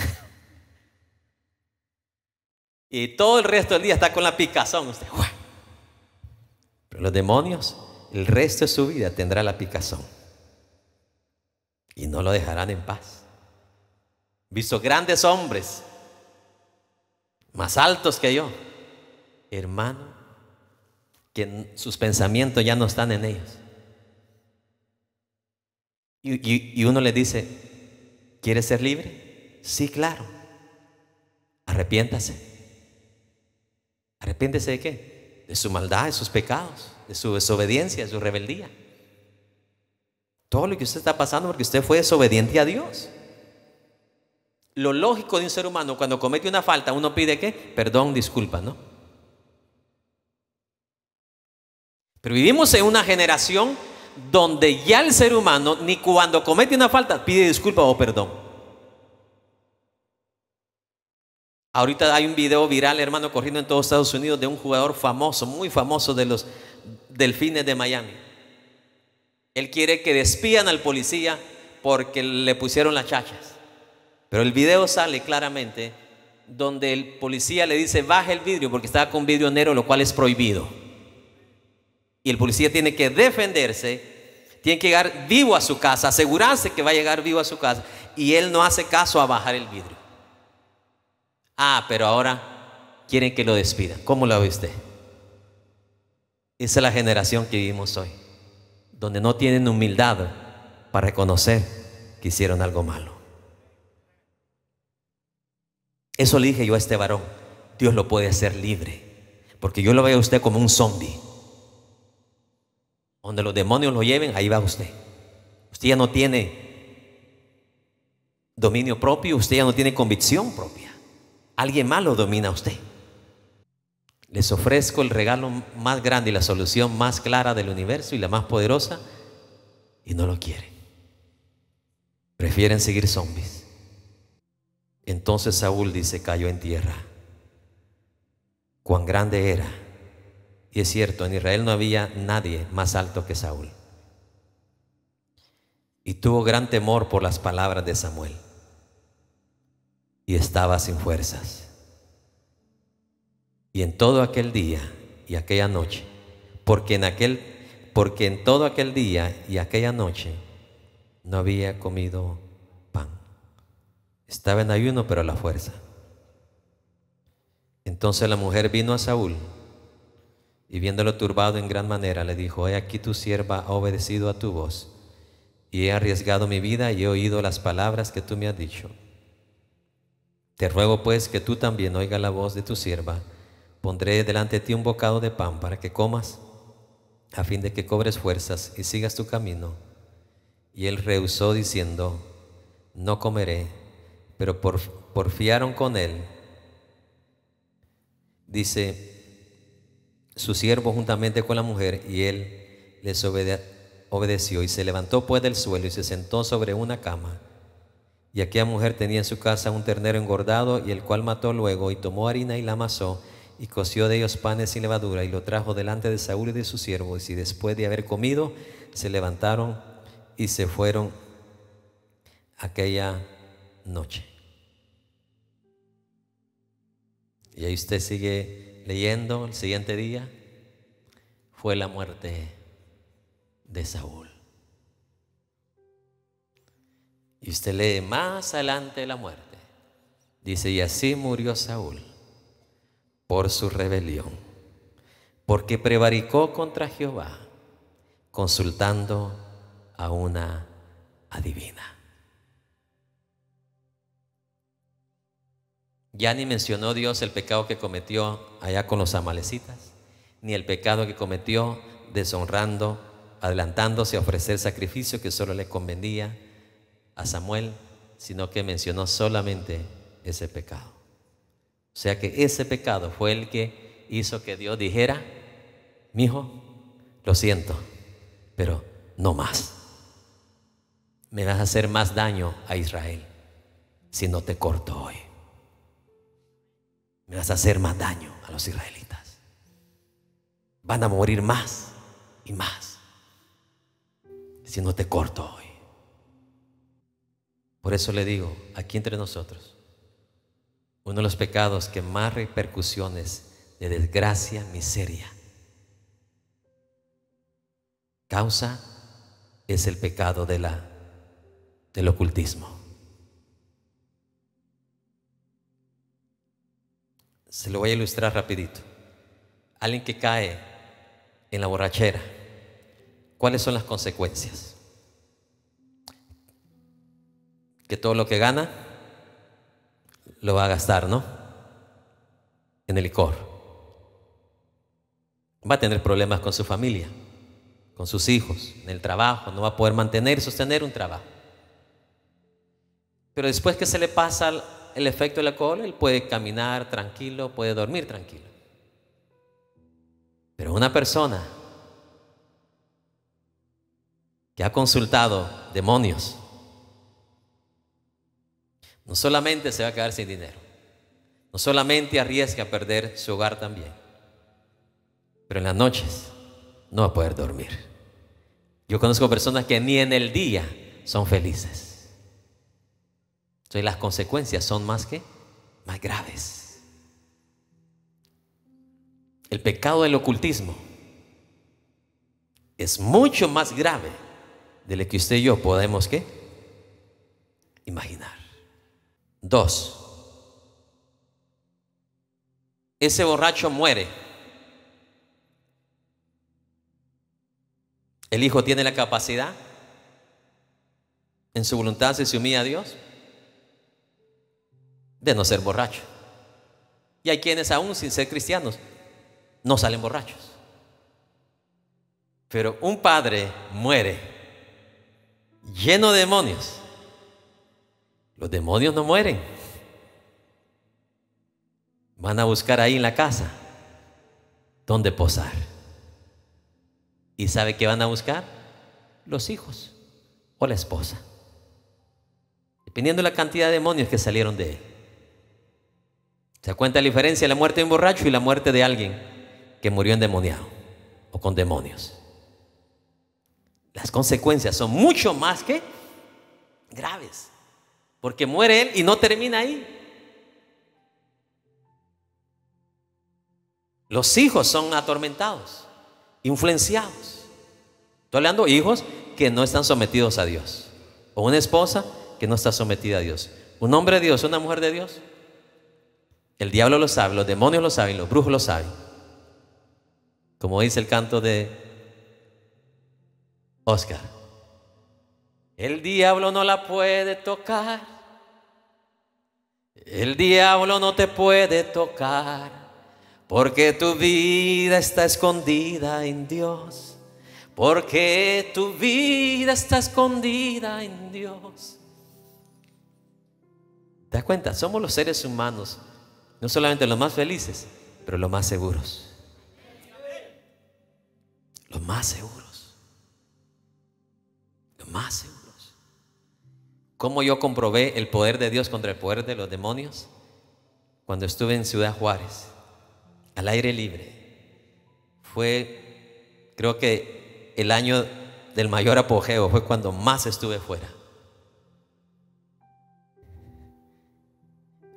S1: y todo el resto del día está con la picazón. Usted, pero los demonios, el resto de su vida tendrá la picazón y no lo dejarán en paz visto grandes hombres, más altos que yo, hermano, que sus pensamientos ya no están en ellos. Y, uno le dice, ¿quieres ser libre? Sí, claro. Arrepiéntase. Arrepiéntese de qué? De su maldad, de sus pecados, de su desobediencia, de su rebeldía. Todo lo que usted está pasando porque usted fue desobediente a Dios. Lo lógico de un ser humano cuando comete una falta, uno pide qué? Perdón, disculpa, ¿no? Pero vivimos en una generación donde ya el ser humano, ni cuando comete una falta, pide disculpa o perdón. Ahorita hay un video viral, hermano, corriendo en todos Estados Unidos de un jugador famoso, muy famoso de los Delfines de Miami. Él quiere que despidan al policía porque le pusieron las chachas. Pero el video sale claramente donde el policía le dice, baja el vidrio porque está con vidrio negro, lo cual es prohibido. Y el policía tiene que defenderse, tiene que llegar vivo a su casa, asegurarse que va a llegar vivo a su casa. Y él no hace caso a bajar el vidrio. Ah, pero ahora quieren que lo despida ¿Cómo lo ve usted? Esa es la generación que vivimos hoy, donde no tienen humildad para reconocer que hicieron algo malo. Eso le dije yo a este varón. Dios lo puede hacer libre. Porque yo lo veo a usted como un zombie. Donde los demonios lo lleven, ahí va usted. Usted ya no tiene dominio propio, usted ya no tiene convicción propia. Alguien malo domina a usted. Les ofrezco el regalo más grande y la solución más clara del universo y la más poderosa y no lo quieren. Prefieren seguir zombies. Entonces Saúl dice, cayó en tierra. Cuán grande era. Y es cierto, en Israel no había nadie más alto que Saúl. Y tuvo gran temor por las palabras de Samuel. Y estaba sin fuerzas. Y en todo aquel día y aquella noche, porque en aquel porque en todo aquel día y aquella noche no había comido estaba en ayuno, pero a la fuerza. Entonces la mujer vino a Saúl y viéndolo turbado en gran manera, le dijo, he aquí tu sierva ha obedecido a tu voz y he arriesgado mi vida y he oído las palabras que tú me has dicho. Te ruego pues que tú también oiga la voz de tu sierva. Pondré delante de ti un bocado de pan para que comas, a fin de que cobres fuerzas y sigas tu camino. Y él rehusó diciendo, no comeré pero porfiaron con él. Dice, su siervo juntamente con la mujer, y él les obedeció, y se levantó pues del suelo y se sentó sobre una cama. Y aquella mujer tenía en su casa un ternero engordado, y el cual mató luego, y tomó harina y la amasó, y coció de ellos panes sin levadura, y lo trajo delante de Saúl y de sus siervos, y después de haber comido, se levantaron y se fueron aquella noche. Y ahí usted sigue leyendo el siguiente día, fue la muerte de Saúl. Y usted lee más adelante la muerte. Dice, y así murió Saúl por su rebelión, porque prevaricó contra Jehová, consultando a una adivina. Ya ni mencionó Dios el pecado que cometió allá con los amalecitas, ni el pecado que cometió deshonrando, adelantándose a ofrecer sacrificio que solo le convenía a Samuel, sino que mencionó solamente ese pecado. O sea que ese pecado fue el que hizo que Dios dijera, mi hijo, lo siento, pero no más. Me vas a hacer más daño a Israel si no te corto hoy vas a hacer más daño a los israelitas. Van a morir más y más, te corto hoy. Por eso le digo, aquí entre nosotros, uno de los pecados que más repercusiones de desgracia, miseria, causa es el pecado de la, del ocultismo. Se lo voy a ilustrar rapidito. Alguien que cae en la borrachera, ¿cuáles son las consecuencias? Que todo lo que gana lo va a gastar, ¿no? En el licor. Va a tener problemas con su familia, con sus hijos, en el trabajo, no va a poder mantener y sostener un trabajo. Pero después que se le pasa el efecto del alcohol, él puede caminar tranquilo, puede dormir tranquilo. Pero una persona que ha consultado demonios, no solamente se va a quedar sin dinero, no solamente arriesga a perder su hogar también, pero en las noches no va a poder dormir. Yo conozco personas que ni en el día son felices. Entonces las consecuencias son más que más graves. El pecado del ocultismo es mucho más grave de lo que usted y yo podemos ¿qué? imaginar. Dos, ese borracho muere. El hijo tiene la capacidad en su voluntad se sumía a Dios de no ser borracho. Y hay quienes aún sin ser cristianos no salen borrachos. Pero un padre muere lleno de demonios. Los demonios no mueren. Van a buscar ahí en la casa donde posar. ¿Y sabe qué van a buscar? Los hijos o la esposa. Dependiendo de la cantidad de demonios que salieron de él. ¿Se cuenta la diferencia de la muerte de un borracho y la muerte de alguien que murió endemoniado o con demonios? Las consecuencias son mucho más que graves, porque muere él y no termina ahí. Los hijos son atormentados, influenciados. Estoy hablando de hijos que no están sometidos a Dios. O una esposa que no está sometida a Dios. Un hombre de Dios, una mujer de Dios el diablo lo sabe, los demonios lo saben, los brujos lo saben. Como dice el canto de Oscar. El diablo no la puede tocar. El diablo no te puede tocar. Porque tu vida está escondida en Dios. Porque tu vida está escondida en Dios. ¿Te das cuenta? Somos los seres humanos no solamente los más felices, pero los más seguros. Los más seguros. Los más seguros. ¿Cómo yo comprobé el poder de Dios contra el poder de los demonios? Cuando estuve en Ciudad Juárez, al aire libre. Fue, creo que el año del mayor apogeo fue cuando más estuve fuera.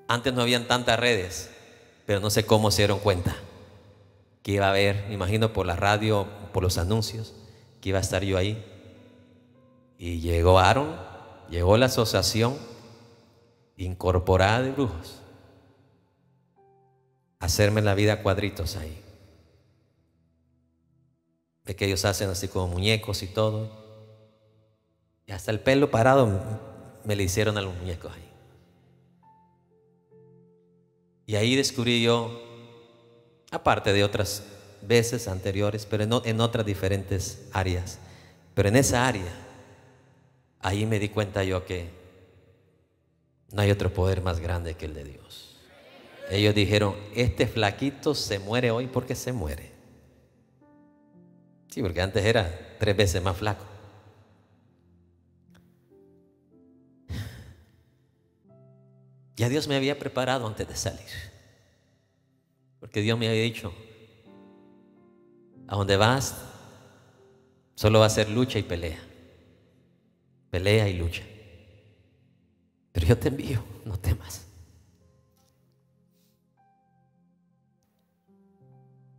S1: Antes no habían tantas redes, pero no sé cómo se dieron cuenta que iba a haber, imagino por la radio, por los anuncios, que iba a estar yo ahí. Y llegó Aaron, llegó la asociación incorporada de brujos a hacerme la vida cuadritos ahí. De que ellos hacen así como muñecos y todo. Y hasta el pelo parado me le hicieron a los muñecos ahí. Y ahí descubrí yo, aparte de otras veces anteriores, pero en, otras diferentes áreas, pero en esa área, ahí me di cuenta yo que no hay otro poder más grande que el de Dios. Ellos dijeron, este flaquito se muere hoy porque se muere. Sí, porque antes era tres veces más flaco. Ya Dios me había preparado antes de salir. Porque Dios me había dicho, a donde vas, solo va a ser lucha y pelea. Pelea y lucha. Pero yo te envío, no temas.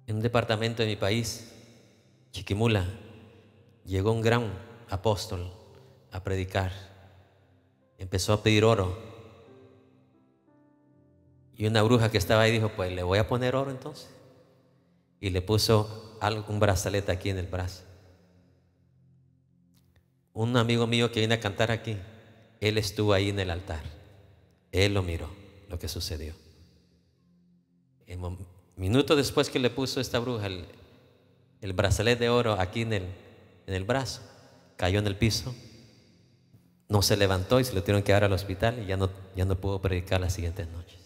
S1: En un departamento de mi país, Chiquimula, llegó un gran apóstol a predicar. Empezó a pedir oro y una bruja que estaba ahí dijo, pues le voy a poner oro entonces. Y le puso un brazalete aquí en el brazo. Un amigo mío que viene a cantar aquí, él estuvo ahí en el altar. Él lo miró, lo que sucedió. minuto después que le puso esta bruja el, brazalete de oro aquí en el, brazo, cayó en el piso, no se levantó y se lo tuvieron que dar al hospital y ya ya no pudo predicar las siguientes noches.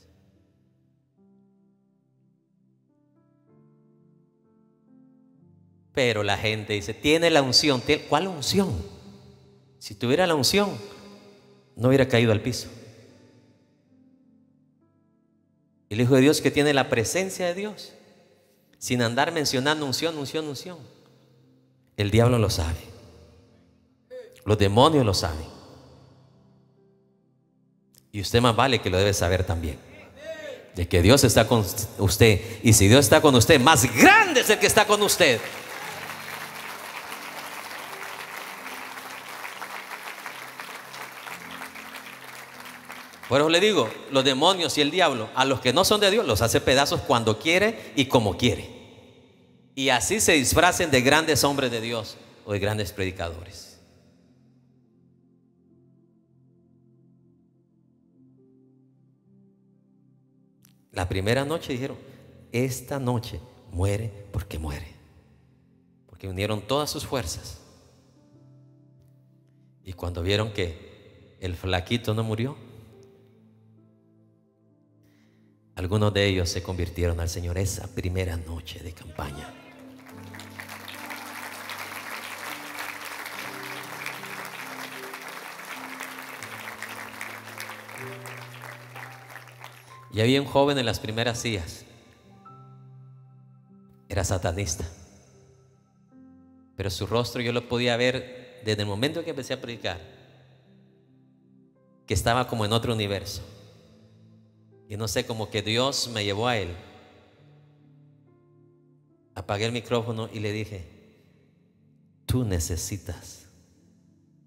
S1: Pero la gente dice, tiene la unción. ¿Cuál unción? Si tuviera la unción, no hubiera caído al piso. El Hijo de Dios que tiene la presencia de Dios, sin andar mencionando unción, unción, unción. El diablo lo sabe. Los demonios lo saben. Y usted más vale que lo debe saber también. De que Dios está con usted. Y si Dios está con usted, más grande es el que está con usted. Por eso le digo, los demonios y el diablo, a los que no son de Dios, los hace pedazos cuando quiere y como quiere. Y así se disfracen de grandes hombres de Dios o de grandes predicadores. La primera noche dijeron, esta noche muere porque muere. Porque unieron todas sus fuerzas. Y cuando vieron que el flaquito no murió, Algunos de ellos se convirtieron al Señor esa primera noche de campaña. Y había un joven en las primeras sillas. Era satanista. Pero su rostro yo lo podía ver desde el momento que empecé a predicar, que estaba como en otro universo. Y no sé, cómo que Dios me llevó a él. Apagué el micrófono y le dije, tú necesitas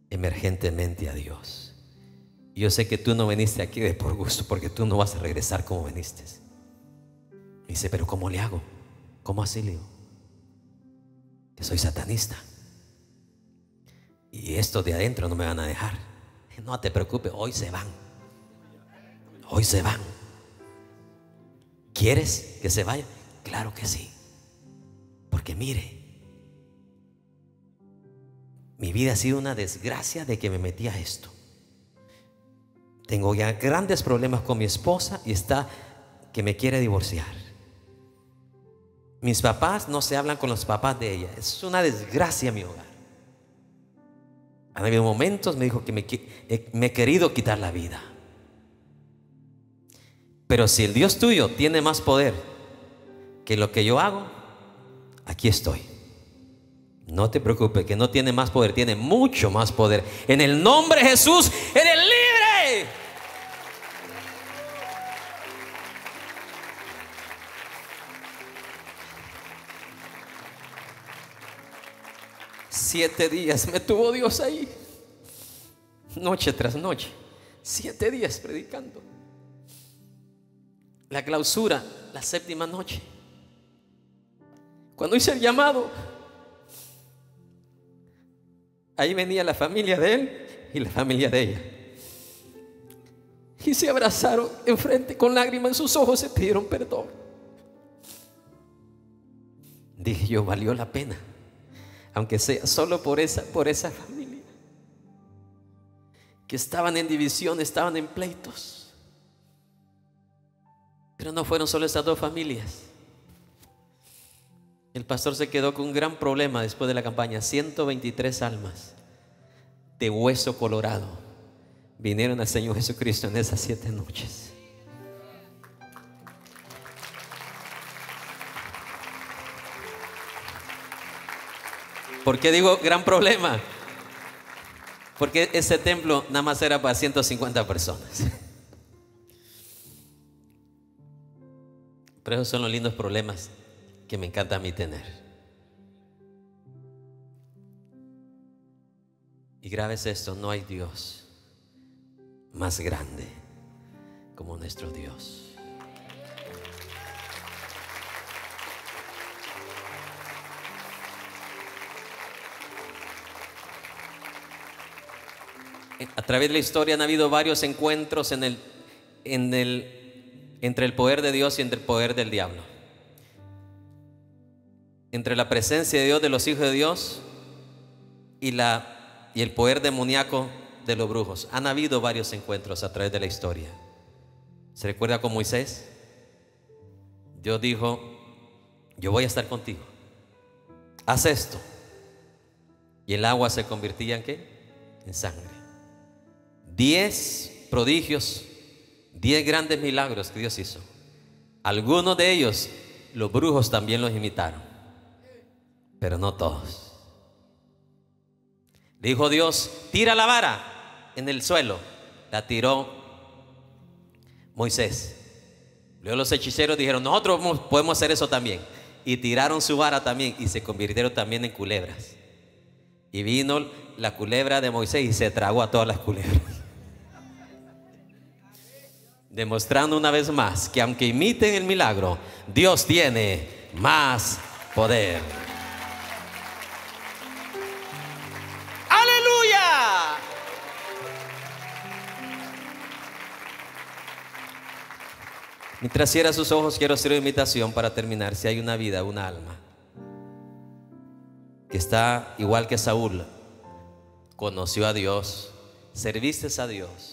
S1: emergentemente a Dios. yo sé que tú no viniste aquí de por gusto, porque tú no vas a regresar como viniste. dice, pero ¿cómo le hago? ¿Cómo así le digo? Que soy satanista. Y esto de adentro no me van a dejar. No te preocupes, hoy se van. Hoy se van. ¿Quieres que se vaya? Claro que sí. Porque mire, mi vida ha sido una desgracia de que me metí a esto. Tengo ya grandes problemas con mi esposa y está que me quiere divorciar. Mis papás no se hablan con los papás de ella. Es una desgracia mi hogar. Ha habido momentos me dijo que me, eh, me he querido quitar la vida. Pero si el Dios tuyo tiene más poder que lo que yo hago, aquí estoy. No te preocupes, que no tiene más poder, tiene mucho más poder. En el nombre de Jesús, eres libre. Siete días me tuvo Dios ahí, noche tras noche, siete días predicando la clausura, la séptima noche. Cuando hice el llamado, ahí venía la familia de él y la familia de ella. Y se abrazaron enfrente con lágrimas en sus ojos, se pidieron perdón. Dije yo, valió la pena, aunque sea solo por esa, por esa familia, que estaban en división, estaban en pleitos. Pero no fueron solo esas dos familias. El pastor se quedó con un gran problema después de la campaña. 123 almas de hueso colorado vinieron al Señor Jesucristo en esas siete noches. ¿Por qué digo gran problema? Porque ese templo nada más era para 150 personas. Pero esos son los lindos problemas que me encanta a mí tener. Y grave es esto, no hay Dios más grande como nuestro Dios. A través de la historia han habido varios encuentros en el, en el entre el poder de Dios y entre el poder del diablo. Entre la presencia de Dios de los hijos de Dios y, la, y el poder demoníaco de los brujos. Han habido varios encuentros a través de la historia. ¿Se recuerda con Moisés? Dios dijo, yo voy a estar contigo. Haz esto. Y el agua se convertía en qué? En sangre. Diez prodigios diez grandes milagros que Dios hizo. Algunos de ellos, los brujos también los imitaron, pero no todos. Dijo Dios, tira la vara en el suelo. La tiró Moisés. Luego los hechiceros dijeron, nosotros podemos hacer eso también. Y tiraron su vara también y se convirtieron también en culebras. Y vino la culebra de Moisés y se tragó a todas las culebras demostrando una vez más que aunque imiten el milagro, Dios tiene más poder. Aleluya. Mientras cierra sus ojos, quiero hacer una invitación para terminar. Si hay una vida, una alma, que está igual que Saúl, conoció a Dios, serviste a Dios,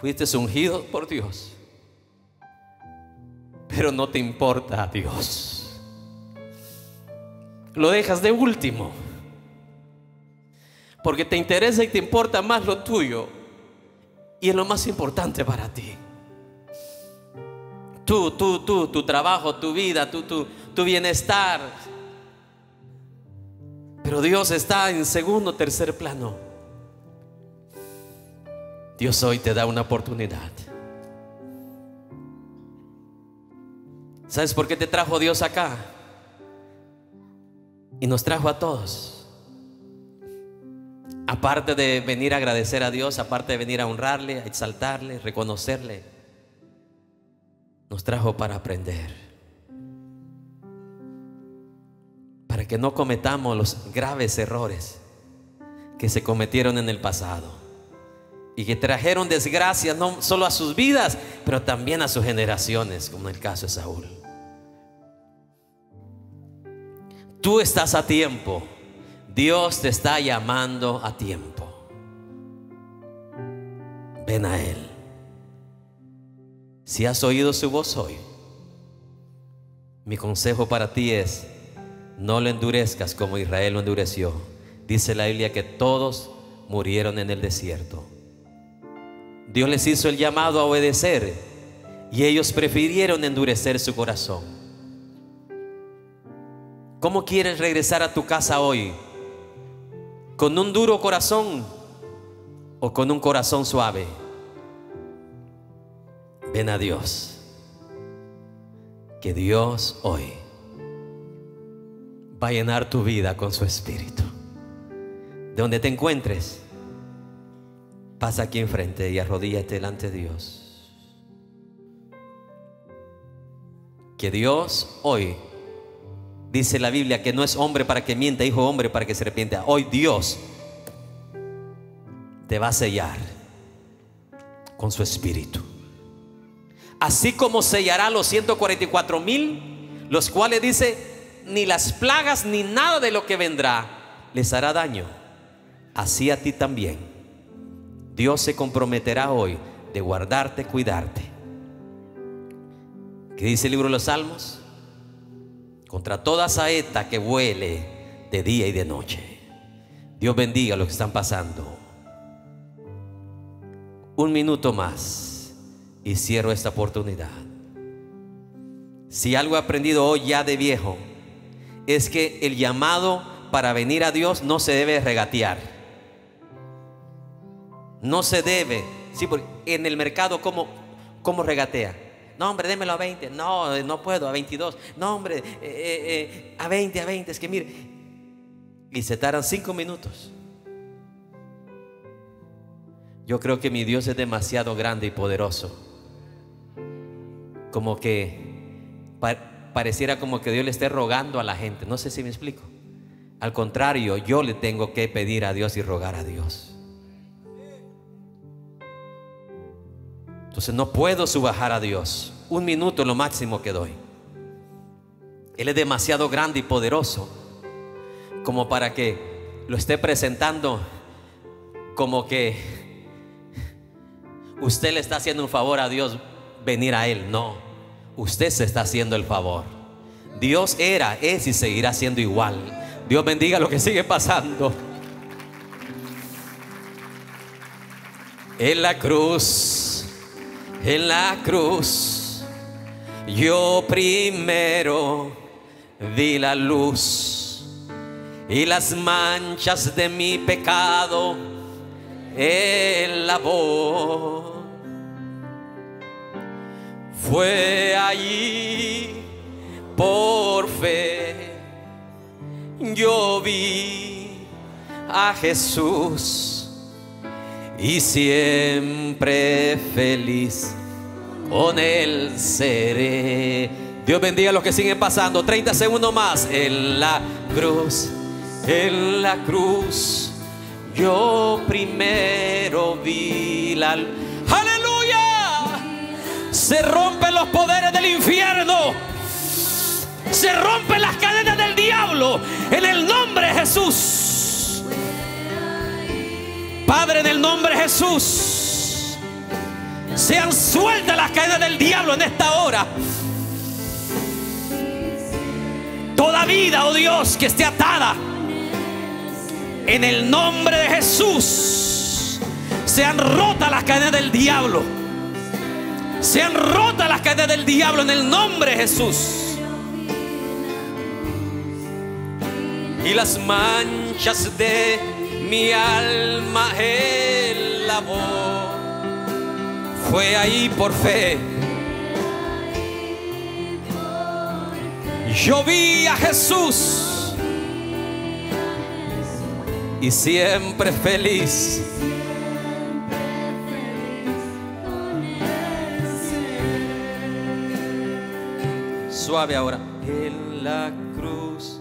S1: Fuiste ungido por Dios, pero no te importa a Dios. Lo dejas de último, porque te interesa y te importa más lo tuyo y es lo más importante para ti. Tú, tú, tú, tu trabajo, tu vida, tu, tu bienestar. Pero Dios está en segundo, tercer plano. Dios hoy te da una oportunidad. ¿Sabes por qué te trajo Dios acá? Y nos trajo a todos. Aparte de venir a agradecer a Dios, aparte de venir a honrarle, a exaltarle, reconocerle, nos trajo para aprender. Para que no cometamos los graves errores que se cometieron en el pasado y que trajeron desgracias no solo a sus vidas, pero también a sus generaciones, como en el caso de Saúl. Tú estás a tiempo. Dios te está llamando a tiempo. Ven a Él. Si has oído su voz hoy, mi consejo para ti es, no lo endurezcas como Israel lo endureció. Dice la Biblia que todos murieron en el desierto. Dios les hizo el llamado a obedecer y ellos prefirieron endurecer su corazón. ¿Cómo quieres regresar a tu casa hoy? ¿Con un duro corazón o con un corazón suave? Ven a Dios. Que Dios hoy va a llenar tu vida con su espíritu. De donde te encuentres Pasa aquí enfrente y arrodíllate delante de Dios. Que Dios hoy, dice la Biblia, que no es hombre para que mienta, hijo hombre para que se arrepienta. Hoy Dios te va a sellar con su espíritu. Así como sellará los 144 mil, los cuales dice, ni las plagas ni nada de lo que vendrá les hará daño. Así a ti también Dios se comprometerá hoy de guardarte, cuidarte. ¿Qué dice el libro de los Salmos? Contra toda saeta que vuele de día y de noche. Dios bendiga lo que están pasando. Un minuto más y cierro esta oportunidad. Si algo he aprendido hoy ya de viejo, es que el llamado para venir a Dios no se debe regatear. No se debe. Sí, porque en el mercado, ¿cómo, regatea? No, hombre, démelo a 20. No, no puedo, a 22. No, hombre, eh, eh, eh, a 20, a 20. Es que mire. Y se tardan cinco minutos. Yo creo que mi Dios es demasiado grande y poderoso. Como que pareciera como que Dios le esté rogando a la gente. No sé si me explico. Al contrario, yo le tengo que pedir a Dios y rogar a Dios. Entonces no puedo subajar a Dios. Un minuto es lo máximo que doy. Él es demasiado grande y poderoso como para que lo esté presentando como que usted le está haciendo un favor a Dios venir a Él. No, usted se está haciendo el favor. Dios era, es y seguirá siendo igual. Dios bendiga lo que sigue pasando. En la cruz en la cruz, yo primero vi la luz y las manchas de mi pecado la voz
S2: Fue
S1: allí por fe yo vi a Jesús y siempre feliz con él seré. Dios bendiga a los que siguen pasando. 30 segundos más. En la cruz, en la cruz, yo primero vi la ¡Aleluya! Se rompen los poderes del infierno. Se rompen las cadenas del diablo. En el nombre de Jesús. Padre, en el nombre de Jesús, sean sueltas las cadenas del diablo en esta hora. Toda vida, oh Dios, que esté atada. En el nombre de Jesús, sean rotas las cadenas del diablo. Sean rotas las cadenas del diablo en el nombre de Jesús. Y las manchas de mi alma el amor Fue ahí por fe. Yo vi a Jesús y siempre feliz. Suave ahora. En la cruz.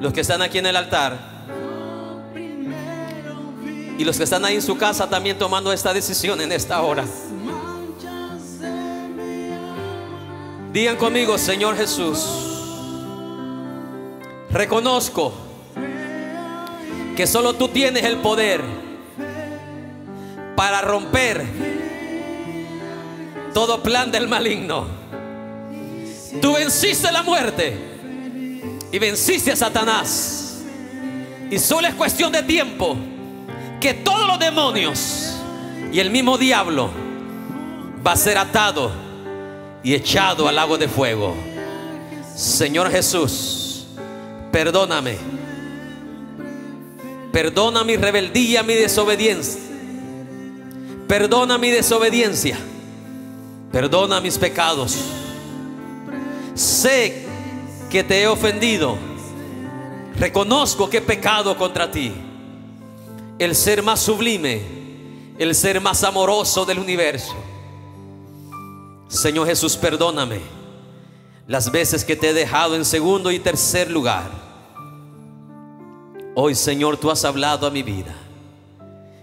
S1: Los que están aquí en el altar y los que están ahí en su casa también tomando esta decisión en esta hora. Digan conmigo, Señor Jesús, reconozco que solo tú tienes el poder para romper todo plan del maligno. Tú venciste la muerte y venciste a Satanás. Y solo es cuestión de tiempo que todos los demonios y el mismo diablo va a ser atado y echado al lago de fuego. Señor Jesús, perdóname. Perdona mi rebeldía, mi desobediencia. Perdona mi desobediencia. Perdona mis pecados. Sé que te he ofendido. Reconozco que he pecado contra ti el ser más sublime, el ser más amoroso del universo. Señor Jesús, perdóname las veces que te he dejado en segundo y tercer lugar. Hoy, Señor, tú has hablado a mi vida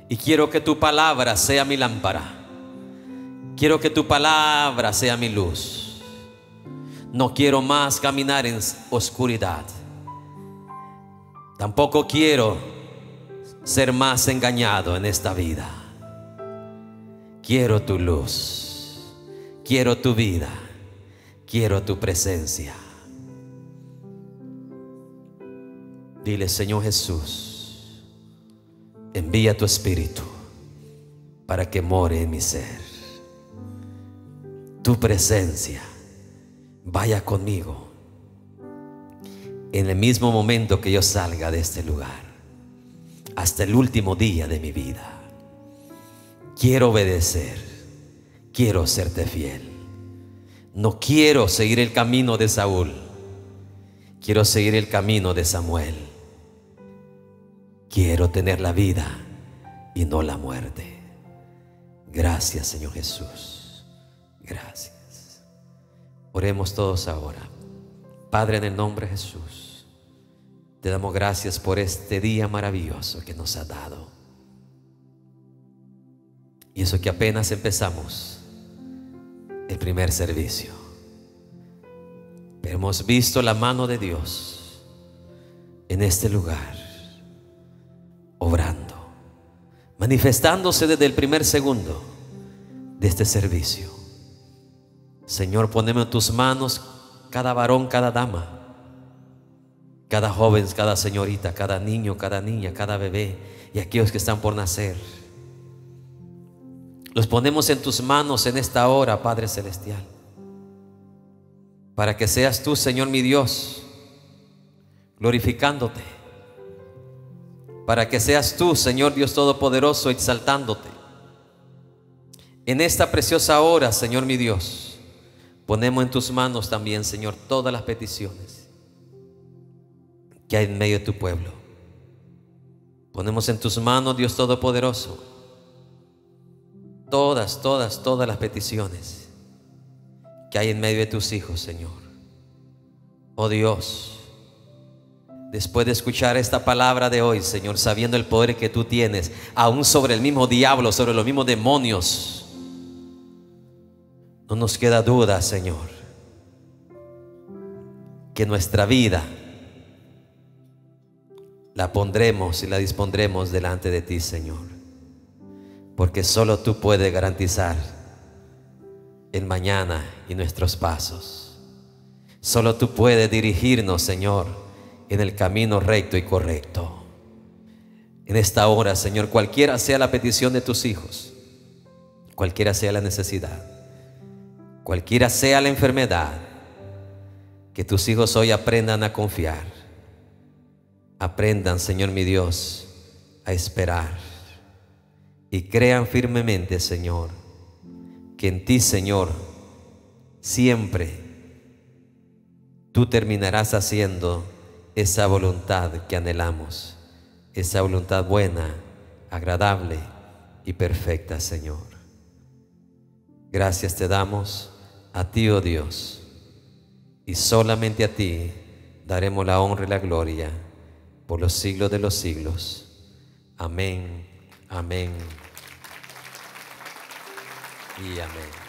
S1: y quiero que tu palabra sea mi lámpara. Quiero que tu palabra sea mi luz. No quiero más caminar en oscuridad. Tampoco quiero ser más engañado en esta vida. Quiero tu luz, quiero tu vida, quiero tu presencia. Dile, Señor Jesús, envía tu espíritu para que more en mi ser. Tu presencia vaya conmigo en el mismo momento que yo salga de este lugar hasta el último día de mi vida. Quiero obedecer, quiero serte fiel. No quiero seguir el camino de Saúl, quiero seguir el camino de Samuel. Quiero tener la vida y no la muerte. Gracias Señor Jesús, gracias. Oremos todos ahora. Padre en el nombre de Jesús. Te damos gracias por este día maravilloso que nos ha dado. Y eso que apenas empezamos el primer servicio. hemos visto la mano de Dios en este lugar, obrando, manifestándose desde el primer segundo de este servicio. Señor, ponemos en tus manos cada varón, cada dama cada joven, cada señorita, cada niño, cada niña, cada bebé y aquellos que están por nacer. Los ponemos en tus manos en esta hora, Padre Celestial. Para que seas tú, Señor mi Dios, glorificándote. Para que seas tú, Señor Dios Todopoderoso, exaltándote. En esta preciosa hora, Señor mi Dios, ponemos en tus manos también, Señor, todas las peticiones que hay en medio de tu pueblo. Ponemos en tus manos, Dios Todopoderoso, todas, todas, todas las peticiones que hay en medio de tus hijos, Señor. Oh Dios, después de escuchar esta palabra de hoy, Señor, sabiendo el poder que tú tienes, aún sobre el mismo diablo, sobre los mismos demonios, no nos queda duda, Señor, que nuestra vida la pondremos y la dispondremos delante de ti, Señor. Porque solo tú puedes garantizar el mañana y nuestros pasos. Solo tú puedes dirigirnos, Señor, en el camino recto y correcto. En esta hora, Señor, cualquiera sea la petición de tus hijos, cualquiera sea la necesidad, cualquiera sea la enfermedad, que tus hijos hoy aprendan a confiar Aprendan, Señor mi Dios, a esperar. Y crean firmemente, Señor, que en ti, Señor, siempre tú terminarás haciendo esa voluntad que anhelamos, esa voluntad buena, agradable y perfecta, Señor. Gracias te damos a ti, oh Dios, y solamente a ti daremos la honra y la gloria por los siglos de los siglos. Amén, amén y amén.